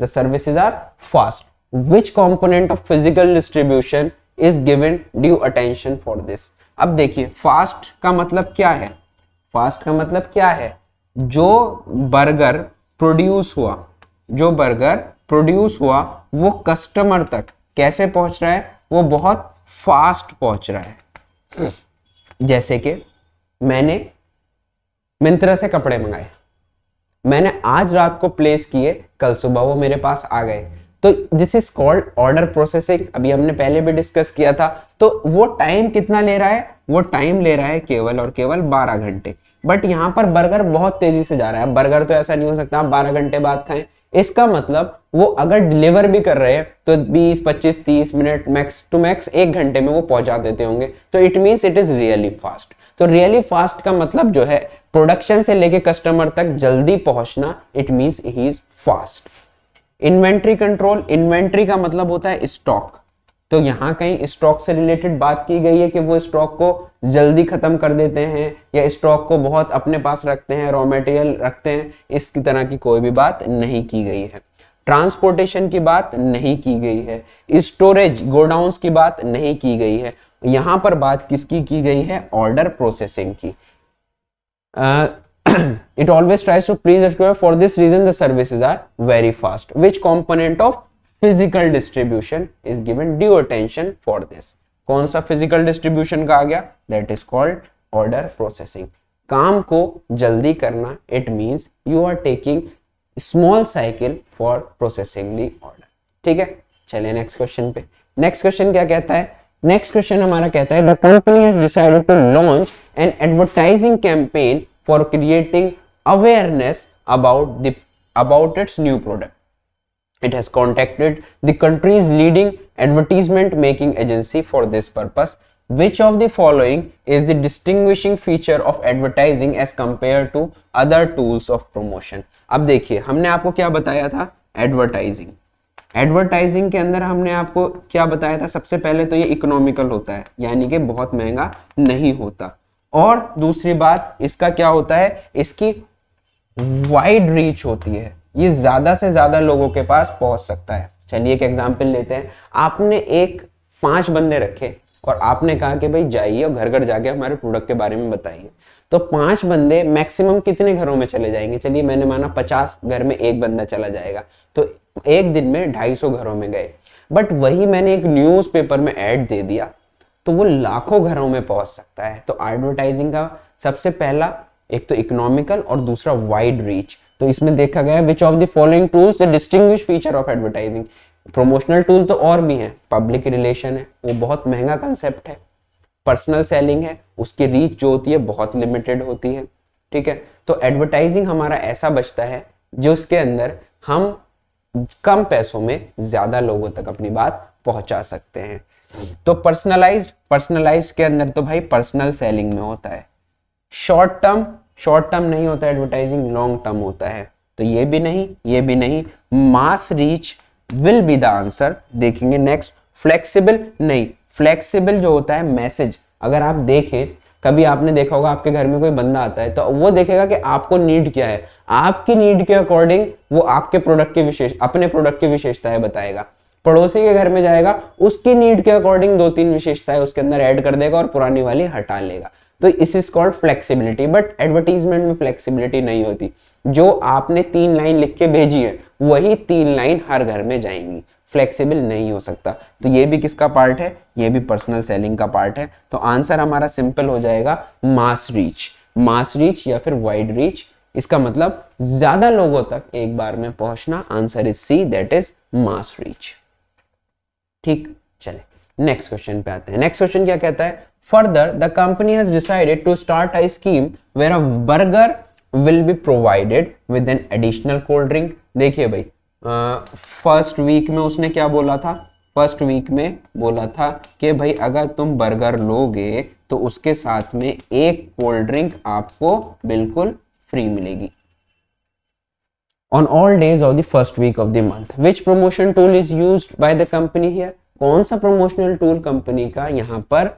the services are fast which component of physical distribution is given due attention for this अब देखिए fast का मतलब क्या है fast का मतलब क्या है जो बर्गर प्रोड्यूस हुआ जो बर्गर प्रोड्यूस हुआ वो कस्टमर तक कैसे पहुंच रहा है वो बहुत फास्ट पहुंच रहा है जैसे कि मैंने मिंत्रा से कपड़े मंगाए मैंने आज रात को प्लेस किए कल सुबह वो मेरे पास आ गए तो this is called order processing अभी हमने पहले भी डिस्कस किया था तो वो टाइम कितना ले रहा है वो टाइम ले रहा है केवल और केवल 12 घंटे बट यहाँ पर बर्गर बहुत तेजी से जा रहा है बर्गर तो ऐसा नहीं हो सकता आप बारह घंटे बाद खाएं इसका मतलब वो अगर डिलीवर भी कर रहे हैं तो 20, 25, 30 मिनट मैक्स टू मैक्स एक घंटे में वो पहुंचा देते होंगे तो it means it is really fast तो रियली फास्ट का मतलब जो है प्रोडक्शन से लेके कस्टमर तक जल्दी पहुंचना it means he is fast inventory control inventory का मतलब होता है स्टॉक तो यहां कहीं स्टॉक से रिलेटेड बात की गई है कि वो स्टॉक को जल्दी खत्म कर देते हैं या स्टॉक को बहुत अपने पास रखते हैं रॉ मटेरियल रखते हैं इस तरह की कोई भी बात नहीं की गई है ट्रांसपोर्टेशन की बात नहीं की गई है स्टोरेज गोडाउन की बात नहीं की गई है यहां पर बात किसकी की गई है ऑर्डर प्रोसेसिंग की it always tries to please for this reason the service are very fast which component of physical distribution is given due attention for this कौन सा फिजिकल डिस्ट्रीब्यूशन का आ गया that is called order processing काम को जल्दी करना it means you are taking small cycle for processing the order ठीक है चलिए नेक्स्ट क्वेश्चन पे नेक्स्ट क्वेश्चन क्या कहता है नेक्स्ट क्वेश्चन हमारा कहता है the company has decided to launch an advertising campaign for creating awareness about the about its new product it has contacted the country's leading advertisement making agency for this purpose which of the following is the distinguishing feature of advertising as compare to other tools of promotion अब देखिए हमने आपको क्या बताया था advertising advertising के अंदर हमने आपको क्या बताया था सबसे पहले तो ये इकोनॉमिकल होता है यानी कि बहुत महंगा नहीं होता और दूसरी बात इसका क्या होता है इसकी वाइड रीच होती है ये ज्यादा से ज्यादा लोगों के पास पहुंच सकता है चलिए एक एग्जाम्पल लेते हैं आपने एक पांच बंदे रखे और आपने कहा कि भाई जाइए और घर घर जाके हमारे प्रोडक्ट के बारे में बताइए तो पांच बंदे मैक्सिमम कितने घरों में चले जाएंगे चलिए मैंने माना पचास घर में एक बंदा चला जाएगा तो एक दिन में ढाई सौ घरों में गए बट वही मैंने एक न्यूज़पेपर में ऐड दे दिया तो वो लाखों घरों में पहुंच सकता है तो एडवर्टाइजिंग का सबसे पहला एक तो इकोनॉमिकल और दूसरा वाइड रीच तो इसमें देखा गया which of the following tools distinct feature of advertising promotional tool तो और भी हैं पब्लिक रिलेशन है वो बहुत महंगा कंसेप्ट है पर्सनल सेलिंग है उसकी रीच जो होती है बहुत लिमिटेड होती है ठीक है तो एडवर्टाइजिंग हमारा ऐसा बचता है जो उसके अंदर हम कम पैसों में ज्यादा लोगों तक अपनी बात पहुंचा सकते हैं तो पर्सनलाइज्ड पर्सनलाइज्ड के अंदर तो भाई पर्सनल सेलिंग में होता है शॉर्ट टर्म शॉर्ट टर्म नहीं होता एडवर्टाइजिंग लॉन्ग टर्म होता है तो ये भी नहीं ये भी नहीं mass reach will be the answer देखेंगे नेक्स्ट फ्लेक्सिबल नहीं फ्लेक्सिबल जो होता है मैसेज अगर आप देखें कभी आपने देखा होगा आपके घर में कोई बंदा आता है तो वो देखेगा कि आपको नीड क्या है आपकी नीड के अकॉर्डिंग वो आपके प्रोडक्ट की विशेष अपने प्रोडक्ट की विशेषताएं बताएगा पड़ोसी के घर में जाएगा उसकी नीड के अकॉर्डिंग दो तीन विशेषताएं उसके अंदर ऐड कर देगा और पुरानी वाली हटा लेगा तो इस is called flexibility but advertisement में फ्लेक्सिबिलिटी नहीं होती जो आपने तीन लाइन लिख के भेजी है वही तीन लाइन हर घर में जाएंगी फ्लेक्सिबल नहीं हो सकता तो ये भी किसका पार्ट है ये भी पर्सनल सेलिंग का पार्ट है तो आंसर हमारा सिंपल हो जाएगा मास रीच मास रीच या फिर वाइड रीच इसका मतलब ज्यादा लोगों तक एक बार में पहुंचना answer is C that is mass reach ठीक चले नेक्स्ट क्वेश्चन पे आते हैं नेक्स्ट क्वेश्चन क्या कहता है further the company has decided to start a scheme where a burger will be provided with an additional cold drink देखिए भाई फर्स्ट वीक में उसने क्या बोला था फर्स्ट वीक में बोला था कि भाई अगर तुम बर्गर लोगे तो उसके साथ में एक कोल्ड ड्रिंक आपको बिल्कुल फ्री मिलेगी on all days of the first week of the month which promotion tool is use by the company here कौन सा प्रमोशनल टूल कंपनी का यहां पर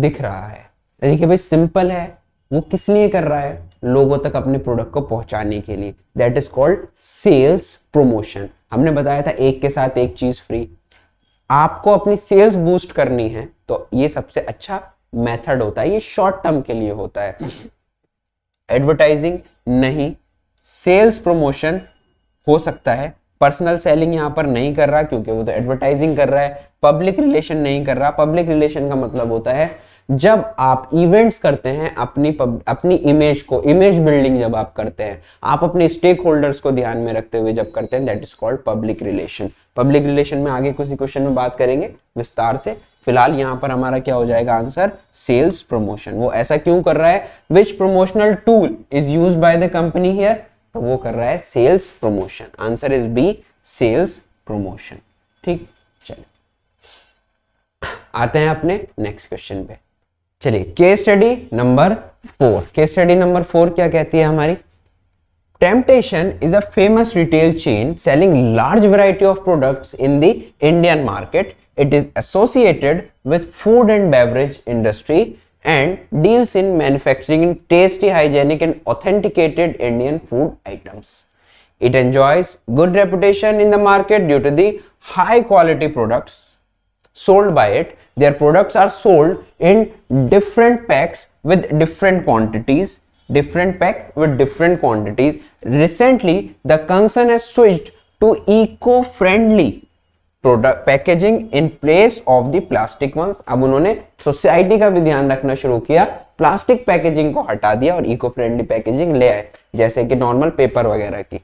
दिख रहा है देखिए भाई सिंपल है वो किस लिए कर रहा है लोगों तक अपने प्रोडक्ट को पहुंचाने के लिए that is called sales promotion हमने बताया था एक के साथ एक चीज फ्री आपको अपनी सेल्स बूस्ट करनी है तो ये सबसे अच्छा मेथड होता है ये शॉर्ट टर्म के लिए होता है एडवर्टाइजिंग नहीं सेल्स प्रमोशन हो सकता है पर्सनल सेलिंग यहां पर नहीं कर रहा क्योंकि वो तो एडवर्टाइजिंग कर रहा है पब्लिक रिलेशन नहीं कर रहा पब्लिक रिलेशन का मतलब होता है जब आप इवेंट्स करते हैं अपनी पब, अपनी इमेज को इमेज बिल्डिंग जब आप करते हैं आप अपने स्टेक होल्डर्स को ध्यान में रखते हुए जब करते हैं that is called public relation public relation में आगे किसी क्वेश्चन में बात करेंगे विस्तार से फिलहाल यहां पर हमारा क्या हो जाएगा आंसर सेल्स प्रमोशन वो ऐसा क्यों कर रहा है which promotional tool is use by the company here तो वो कर रहा है sales promotion answer is B sales promotion ठीक चलिए आते हैं अपने नेक्स्ट क्वेश्चन पे चलिए case study number four case study number four क्या कहती है हमारी temptation is a famous retail chain selling large variety of products in the Indian market it is associated with food and beverage industry and deals in manufacturing in tasty hygienic and authenticated Indian food items it enjoys good reputation in the market due to high quality products sold by it their products are sold in different packs with different quantities different pack with different quantities recently the concern has switched to eco-friendly product packaging in place of the plastic ones अब उन्होंने society का भी ध्यान रखना शुरू किया plastic packaging को हटा दिया और इको फ्रेंडली पैकेजिंग ले आए जैसे कि नॉर्मल पेपर वगैरह की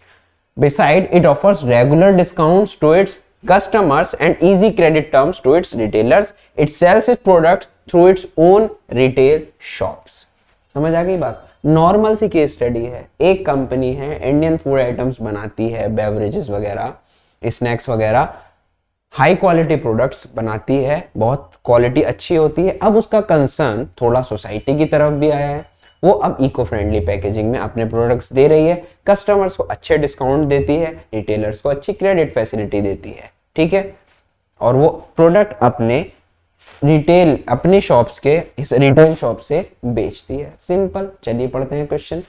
beside it offers regular discounts to its customers and easy credit terms to its retailers. It sells its products through its own retail shops. समझ आ गई बात नॉर्मल सी केस स्टडी है एक कंपनी है इंडियन फूड आइटम्स बनाती है beverages वगैरह snacks वगैरह हाई क्वालिटी प्रोडक्ट्स बनाती है बहुत क्वालिटी अच्छी होती है अब उसका कंसर्न थोड़ा सोसाइटी की तरफ भी आया है वो अब इको फ्रेंडली पैकेजिंग में अपने प्रोडक्ट्स दे रही है कस्टमर्स को अच्छे डिस्काउंट देती है रिटेलर्स को अच्छी क्रेडिट फैसिलिटी देती है ठीक है और वो प्रोडक्ट अपने रिटेल अपने शॉप्स के इस रिटेल शॉप से बेचती है सिंपल चलिए पढ़ते हैं क्वेश्चन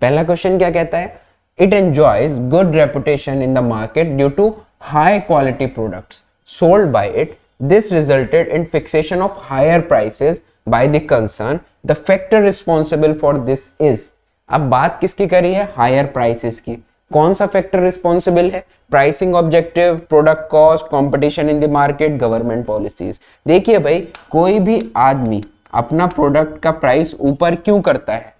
पहला क्वेश्चन क्या कहता है it enjoys good reputation in the market due to high quality products sold by it this resulted in fixation of higher prices by the concern the factor responsible for this is अब बात किसकी करी है higher prices की कौन सा factor responsible है pricing objective product cost competition in the market government policies देखिए भाई कोई भी आदमी अपना प्रोडक्ट का प्राइस ऊपर क्यों करता है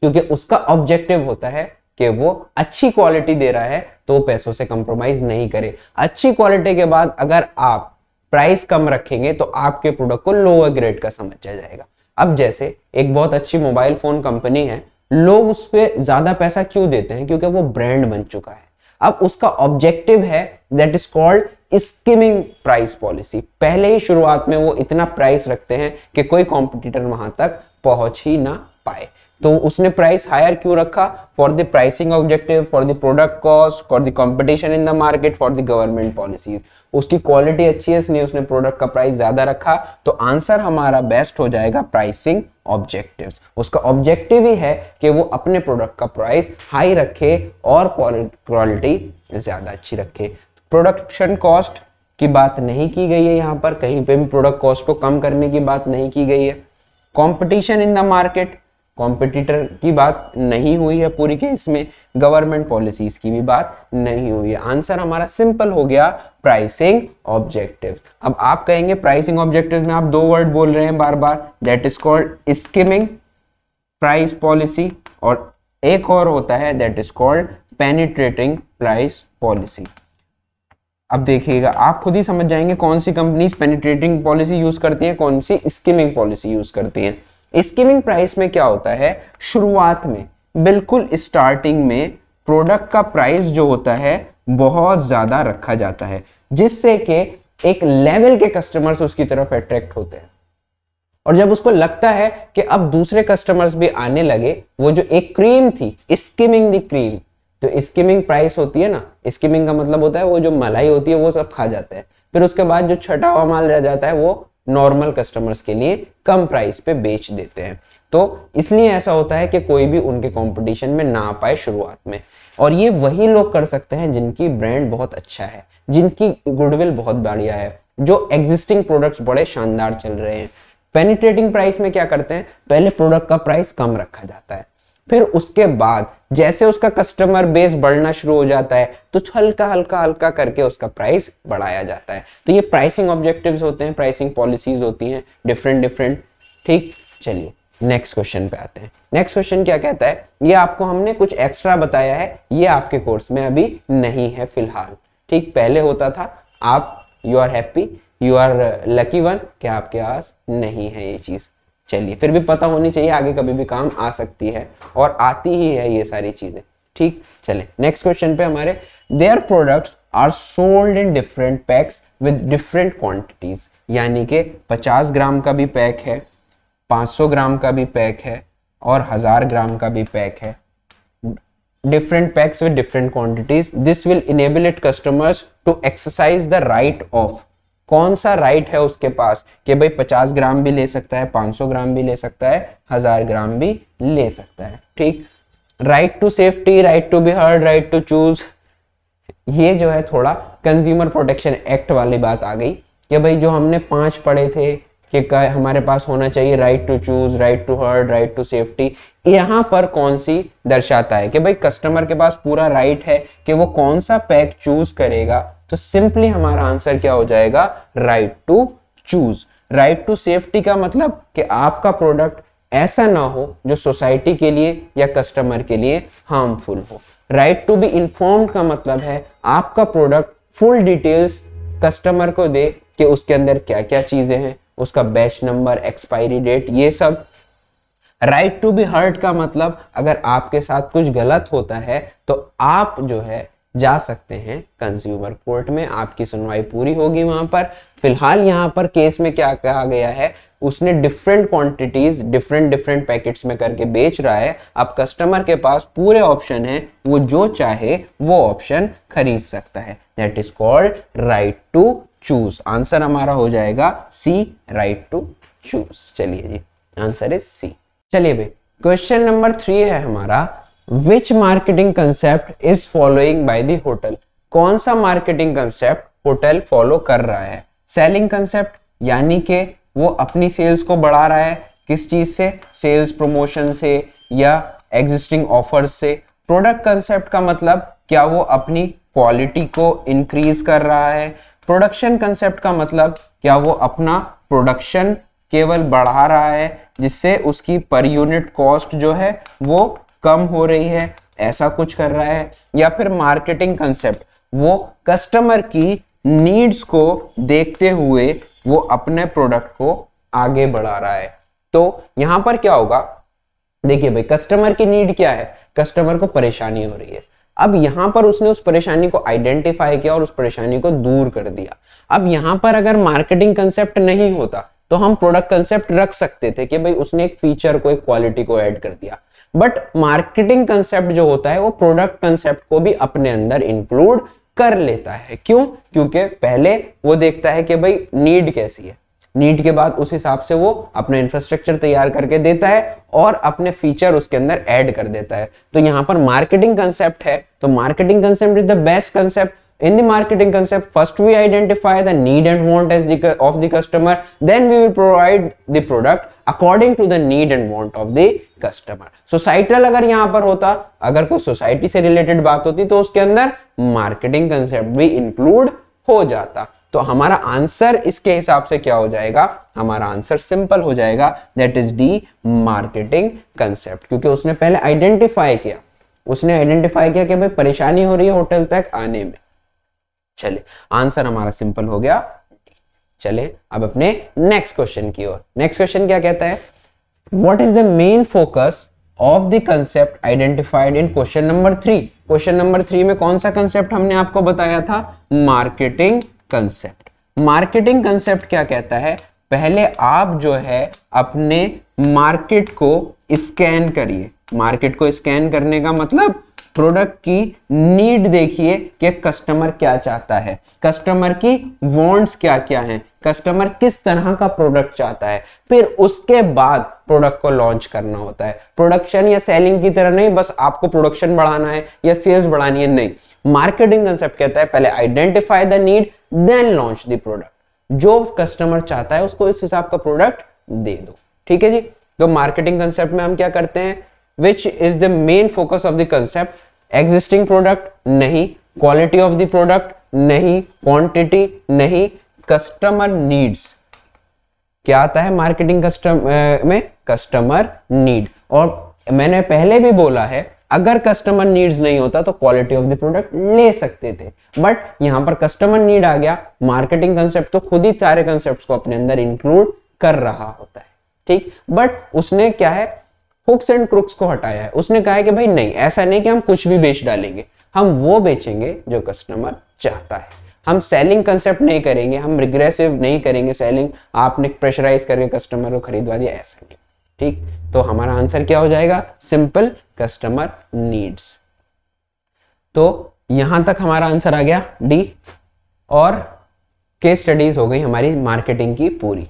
क्योंकि उसका ऑब्जेक्टिव होता है कि वो अच्छी क्वालिटी दे रहा है तो पैसों से कंप्रोमाइज नहीं करे अच्छी क्वालिटी के बाद अगर आप प्राइस कम रखेंगे तो आपके प्रोडक्ट को लोअर ग्रेड का समझा जाएगा अब जैसे एक बहुत अच्छी मोबाइल फोन कंपनी है लोग उस पर ज्यादा पैसा क्यों देते हैं क्योंकि वो ब्रांड बन चुका है अब उसका ऑब्जेक्टिव है that is called skimming price policy पहले ही शुरुआत में वो इतना प्राइस रखते हैं कि कोई कॉम्पिटिटर वहां तक पहुंच ही ना पाए तो उसने प्राइस हायर क्यों रखा for the pricing objective for the product cost for the competition in the market for the government policies उसकी क्वालिटी अच्छी है इसलिए उसने प्रोडक्ट का प्राइस ज्यादा रखा तो आंसर हमारा बेस्ट हो जाएगा प्राइसिंग ऑब्जेक्टिव उसका ऑब्जेक्टिव ही है कि वो अपने प्रोडक्ट का प्राइस हाई रखे और क्वालिटी ज्यादा अच्छी रखे प्रोडक्शन कॉस्ट की बात नहीं की गई है यहाँ पर कहीं पे भी प्रोडक्ट कॉस्ट को कम करने की बात नहीं की गई है competition in the market competitor की बात नहीं हुई है पूरी के इसमें गवर्नमेंट पॉलिसीज की भी बात नहीं हुई है आंसर हमारा सिंपल हो गया प्राइसिंग ऑब्जेक्टिव अब आप कहेंगे प्राइसिंग ऑब्जेक्टिव में आप दो वर्ड बोल रहे हैं बार बार that is called skimming price policy और एक और होता है that is called penetrating price policy अब देखिएगा आप खुद ही समझ जाएंगे कौन सी कंपनीज पेनिट्रेटिंग पॉलिसी यूज करती है कौन सी स्किमिंग पॉलिसी यूज करती है स्कीमिंग प्राइस में क्या होता है शुरुआत में बिल्कुल स्टार्टिंग में प्रोडक्ट का प्राइस जो होता है बहुत ज़्यादा रखा जाता है जिससे कि एक लेवल के कस्टमर्स उसकी तरफ अट्रैक्ट होते हैं और जब उसको लगता है कि अब दूसरे कस्टमर्स भी आने लगे वो जो एक क्रीम थी स्किमिंग द क्रीम जो स्किमिंग प्राइस होती है ना स्किमिंग का मतलब होता है वो जो मलाई होती है वो सब खा जाते हैं फिर उसके बाद जो छठा हुआ माल रह जाता है वो नॉर्मल कस्टमर्स के लिए कम प्राइस पे बेच देते हैं तो इसलिए ऐसा होता है कि कोई भी उनके कंपटीशन में ना आ पाए शुरुआत में और ये वही लोग कर सकते हैं जिनकी ब्रांड बहुत अच्छा है जिनकी गुडविल बहुत बढ़िया है जो एग्जिस्टिंग प्रोडक्ट्स बड़े शानदार चल रहे हैं पेनिट्रेटिंग प्राइस में क्या करते हैं पहले प्रोडक्ट का प्राइस कम रखा जाता है फिर उसके बाद जैसे उसका कस्टमर बेस बढ़ना शुरू हो जाता है तो हल्का हल्का हल्का करके उसका प्राइस बढ़ाया जाता है तो ये प्राइसिंग ऑब्जेक्टिव्स होते हैं प्राइसिंग पॉलिसीज होती हैं डिफरेंट डिफरेंट ठीक चलिए नेक्स्ट क्वेश्चन पे आते हैं नेक्स्ट क्वेश्चन क्या कहता है ये आपको हमने कुछ एक्स्ट्रा बताया है ये आपके कोर्स में अभी नहीं है फिलहाल ठीक पहले होता था आप you are happy you are lucky one क्या आपके पास नहीं है ये चीज़ चलिए फिर भी पता होनी चाहिए आगे कभी भी काम आ सकती है और आती ही है ये सारी चीजें ठीक चले नेक्स्ट क्वेश्चन पे हमारे their products are sold in different packs with different quantities यानी कि 50 ग्राम का भी पैक है 500 ग्राम का भी पैक है और हजार ग्राम का भी पैक है different packs with different quantities this will enable it customers to exercise the right of कौन सा राइट है उसके पास कि भाई 50 ग्राम भी ले सकता है 500 ग्राम भी ले सकता है हजार ग्राम भी ले सकता है ठीक right to safety right to be heard right to choose ये जो है थोड़ा कंज्यूमर प्रोटेक्शन एक्ट वाली बात आ गई कि भाई जो हमने पांच पढ़े थे कि हमारे पास होना चाहिए right to choose right to heard right to safety यहाँ पर कौन सी दर्शाता है कि भाई कस्टमर के पास पूरा राइट है कि वो कौन सा पैक चूज करेगा तो सिंपली हमारा आंसर क्या हो जाएगा right to choose right to safety का मतलब कि आपका प्रोडक्ट ऐसा ना हो जो सोसाइटी के लिए या कस्टमर के लिए हार्मफुल हो राइट टू बी इंफॉर्म का मतलब है आपका प्रोडक्ट फुल डिटेल्स कस्टमर को दे कि उसके अंदर क्या क्या चीजें हैं उसका बैच नंबर एक्सपायरी डेट ये सब राइट टू बी हर्ट का मतलब अगर आपके साथ कुछ गलत होता है तो आप जो है जा सकते हैं कंज्यूमर कोर्ट में आपकी सुनवाई पूरी होगी वहां पर फिलहाल यहाँ पर केस में क्या कहा गया है उसने different quantities different different packets में करके बेच रहा है अब कस्टमर के पास पूरे ऑप्शन है वो जो चाहे वो ऑप्शन खरीद सकता है that is called right to choose answer हमारा हो जाएगा सी राइट टू चूज चलिए जी आंसर इज सी चलिए भाई क्वेश्चन नंबर थ्री है हमारा which marketing concept is following by the hotel कौन सा मार्केटिंग कंसेप्ट होटल फॉलो कर रहा है सेलिंग कंसेप्ट यानी कि वो अपनी सेल्स को बढ़ा रहा है किस चीज से सेल्स प्रमोशन से या एग्जिस्टिंग ऑफर्स से प्रोडक्ट कंसेप्ट का मतलब क्या वो अपनी क्वालिटी को इंक्रीज कर रहा है प्रोडक्शन कंसेप्ट का मतलब क्या वो अपना प्रोडक्शन केवल बढ़ा रहा है जिससे उसकी पर यूनिट कॉस्ट जो है वो कम हो रही है ऐसा कुछ कर रहा है या फिर मार्केटिंग कंसेप्ट वो कस्टमर की नीड्स को देखते हुए वो अपने प्रोडक्ट को आगे बढ़ा रहा है तो यहां पर क्या होगा देखिए भाई कस्टमर की नीड क्या है कस्टमर को परेशानी हो रही है अब यहां पर उसने उस परेशानी को आइडेंटिफाई किया और उस परेशानी को दूर कर दिया अब यहां पर अगर मार्केटिंग कंसेप्ट नहीं होता तो हम प्रोडक्ट कंसेप्ट रख सकते थे कि भाई उसने एक फीचर को एक क्वालिटी को ऐड कर दिया बट मार्केटिंग कंसेप्ट जो होता है वो प्रोडक्ट कंसेप्ट को भी अपने अंदर इंक्लूड कर लेता है क्यों क्योंकि पहले वो देखता है कि भाई नीड कैसी है नीड के बाद उस हिसाब से वो अपना इंफ्रास्ट्रक्चर तैयार करके देता है और अपने फीचर उसके अंदर ऐड कर देता है तो यहाँ पर मार्केटिंग कंसेप्ट है तो marketing concept is the best concept in the marketing concept first we identify the need and want as of the customer then we will provide the product according to the need and want of the customer societal अगर यहां पर होता अगर कोई society से related बात होती तो उसके अंदर मार्केटिंग कंसेप्ट भी इंक्लूड हो जाता तो हमारा आंसर इसके हिसाब से क्या हो जाएगा हमारा आंसर सिंपल हो जाएगा that is D marketing concept क्योंकि उसने पहले आइडेंटिफाई किया उसने आइडेंटिफाई किया कि भाई परेशानी हो रही है होटल तक आने में चले आंसर हमारा सिंपल हो गया चले अब अपने नेक्स्ट क्वेश्चन की ओर नेक्स्ट क्वेश्चन क्या कहता है what is the main focus of the concept identified in question number three question number three में कौन सा कंसेप्ट हमने आपको बताया था मार्केटिंग कंसेप्ट मार्केटिंग कंसेप्ट क्या कहता है पहले आप जो है अपने मार्केट को स्कैन करिए मार्केट को स्कैन करने का मतलब प्रोडक्ट की नीड देखिए कि कस्टमर क्या चाहता है कस्टमर की वांट्स क्या क्या हैं कस्टमर किस तरह का प्रोडक्ट चाहता है फिर उसके बाद प्रोडक्ट को लॉन्च करना होता है प्रोडक्शन या सेलिंग की तरह नहीं बस आपको प्रोडक्शन बढ़ाना है या सेल्स बढ़ानी है नहीं मार्केटिंग कंसेप्ट कहता है पहले identify the need then launch the product जो कस्टमर चाहता है उसको इस हिसाब का प्रोडक्ट दे दो ठीक है जी तो मार्केटिंग कंसेप्ट में हम क्या करते हैं which is the main focus of the concept existing product नहीं क्वालिटी ऑफ द प्रोडक्ट नहीं क्वांटिटी नहीं कस्टमर नीड्स क्या आता है मार्केटिंग कस्टम में कस्टमर नीड और मैंने पहले भी बोला है अगर कस्टमर नीड्स नहीं होता तो क्वालिटी ऑफ द प्रोडक्ट ले सकते थे बट यहां पर कस्टमर नीड आ गया मार्केटिंग कंसेप्ट तो खुद ही सारे कंसेप्ट को अपने अंदर इंक्लूड कर रहा होता है ठीक बट उसने क्या है हुक्स एंड क्रुक्स को हटाया है उसने कहा है कि भाई नहीं ऐसा नहीं कि हम कुछ भी बेच डालेंगे हम वो बेचेंगे जो कस्टमर चाहता है हम सेलिंग कंसेप्ट नहीं करेंगे हम रिग्रेसिव नहीं करेंगे सेलिंग आपने प्रेशराइज करके कस्टमर को खरीदवा दिया ऐसा नहीं ठीक तो हमारा आंसर क्या हो जाएगा सिंपल कस्टमर नीड्स तो यहां तक हमारा आंसर आ गया डी और के स्टडीज हो गई हमारी मार्केटिंग की पूरी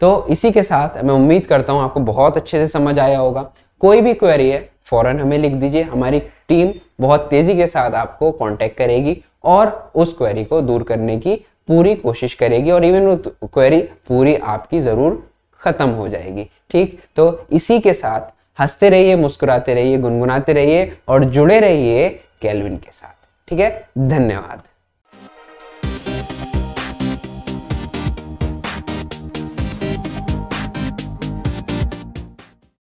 तो इसी के साथ मैं उम्मीद करता हूं आपको बहुत अच्छे से समझ आया होगा कोई भी क्वेरी है फौरन हमें लिख दीजिए हमारी टीम बहुत तेजी के साथ आपको कांटेक्ट करेगी और उस क्वेरी को दूर करने की पूरी कोशिश करेगी और इवन वो क्वेरी पूरी आपकी ज़रूर ख़त्म हो जाएगी ठीक तो इसी के साथ हंसते रहिए मुस्कुराते रहिए गुनगुनाते रहिए और जुड़े रहिए कैलविन के साथ ठीक है धन्यवाद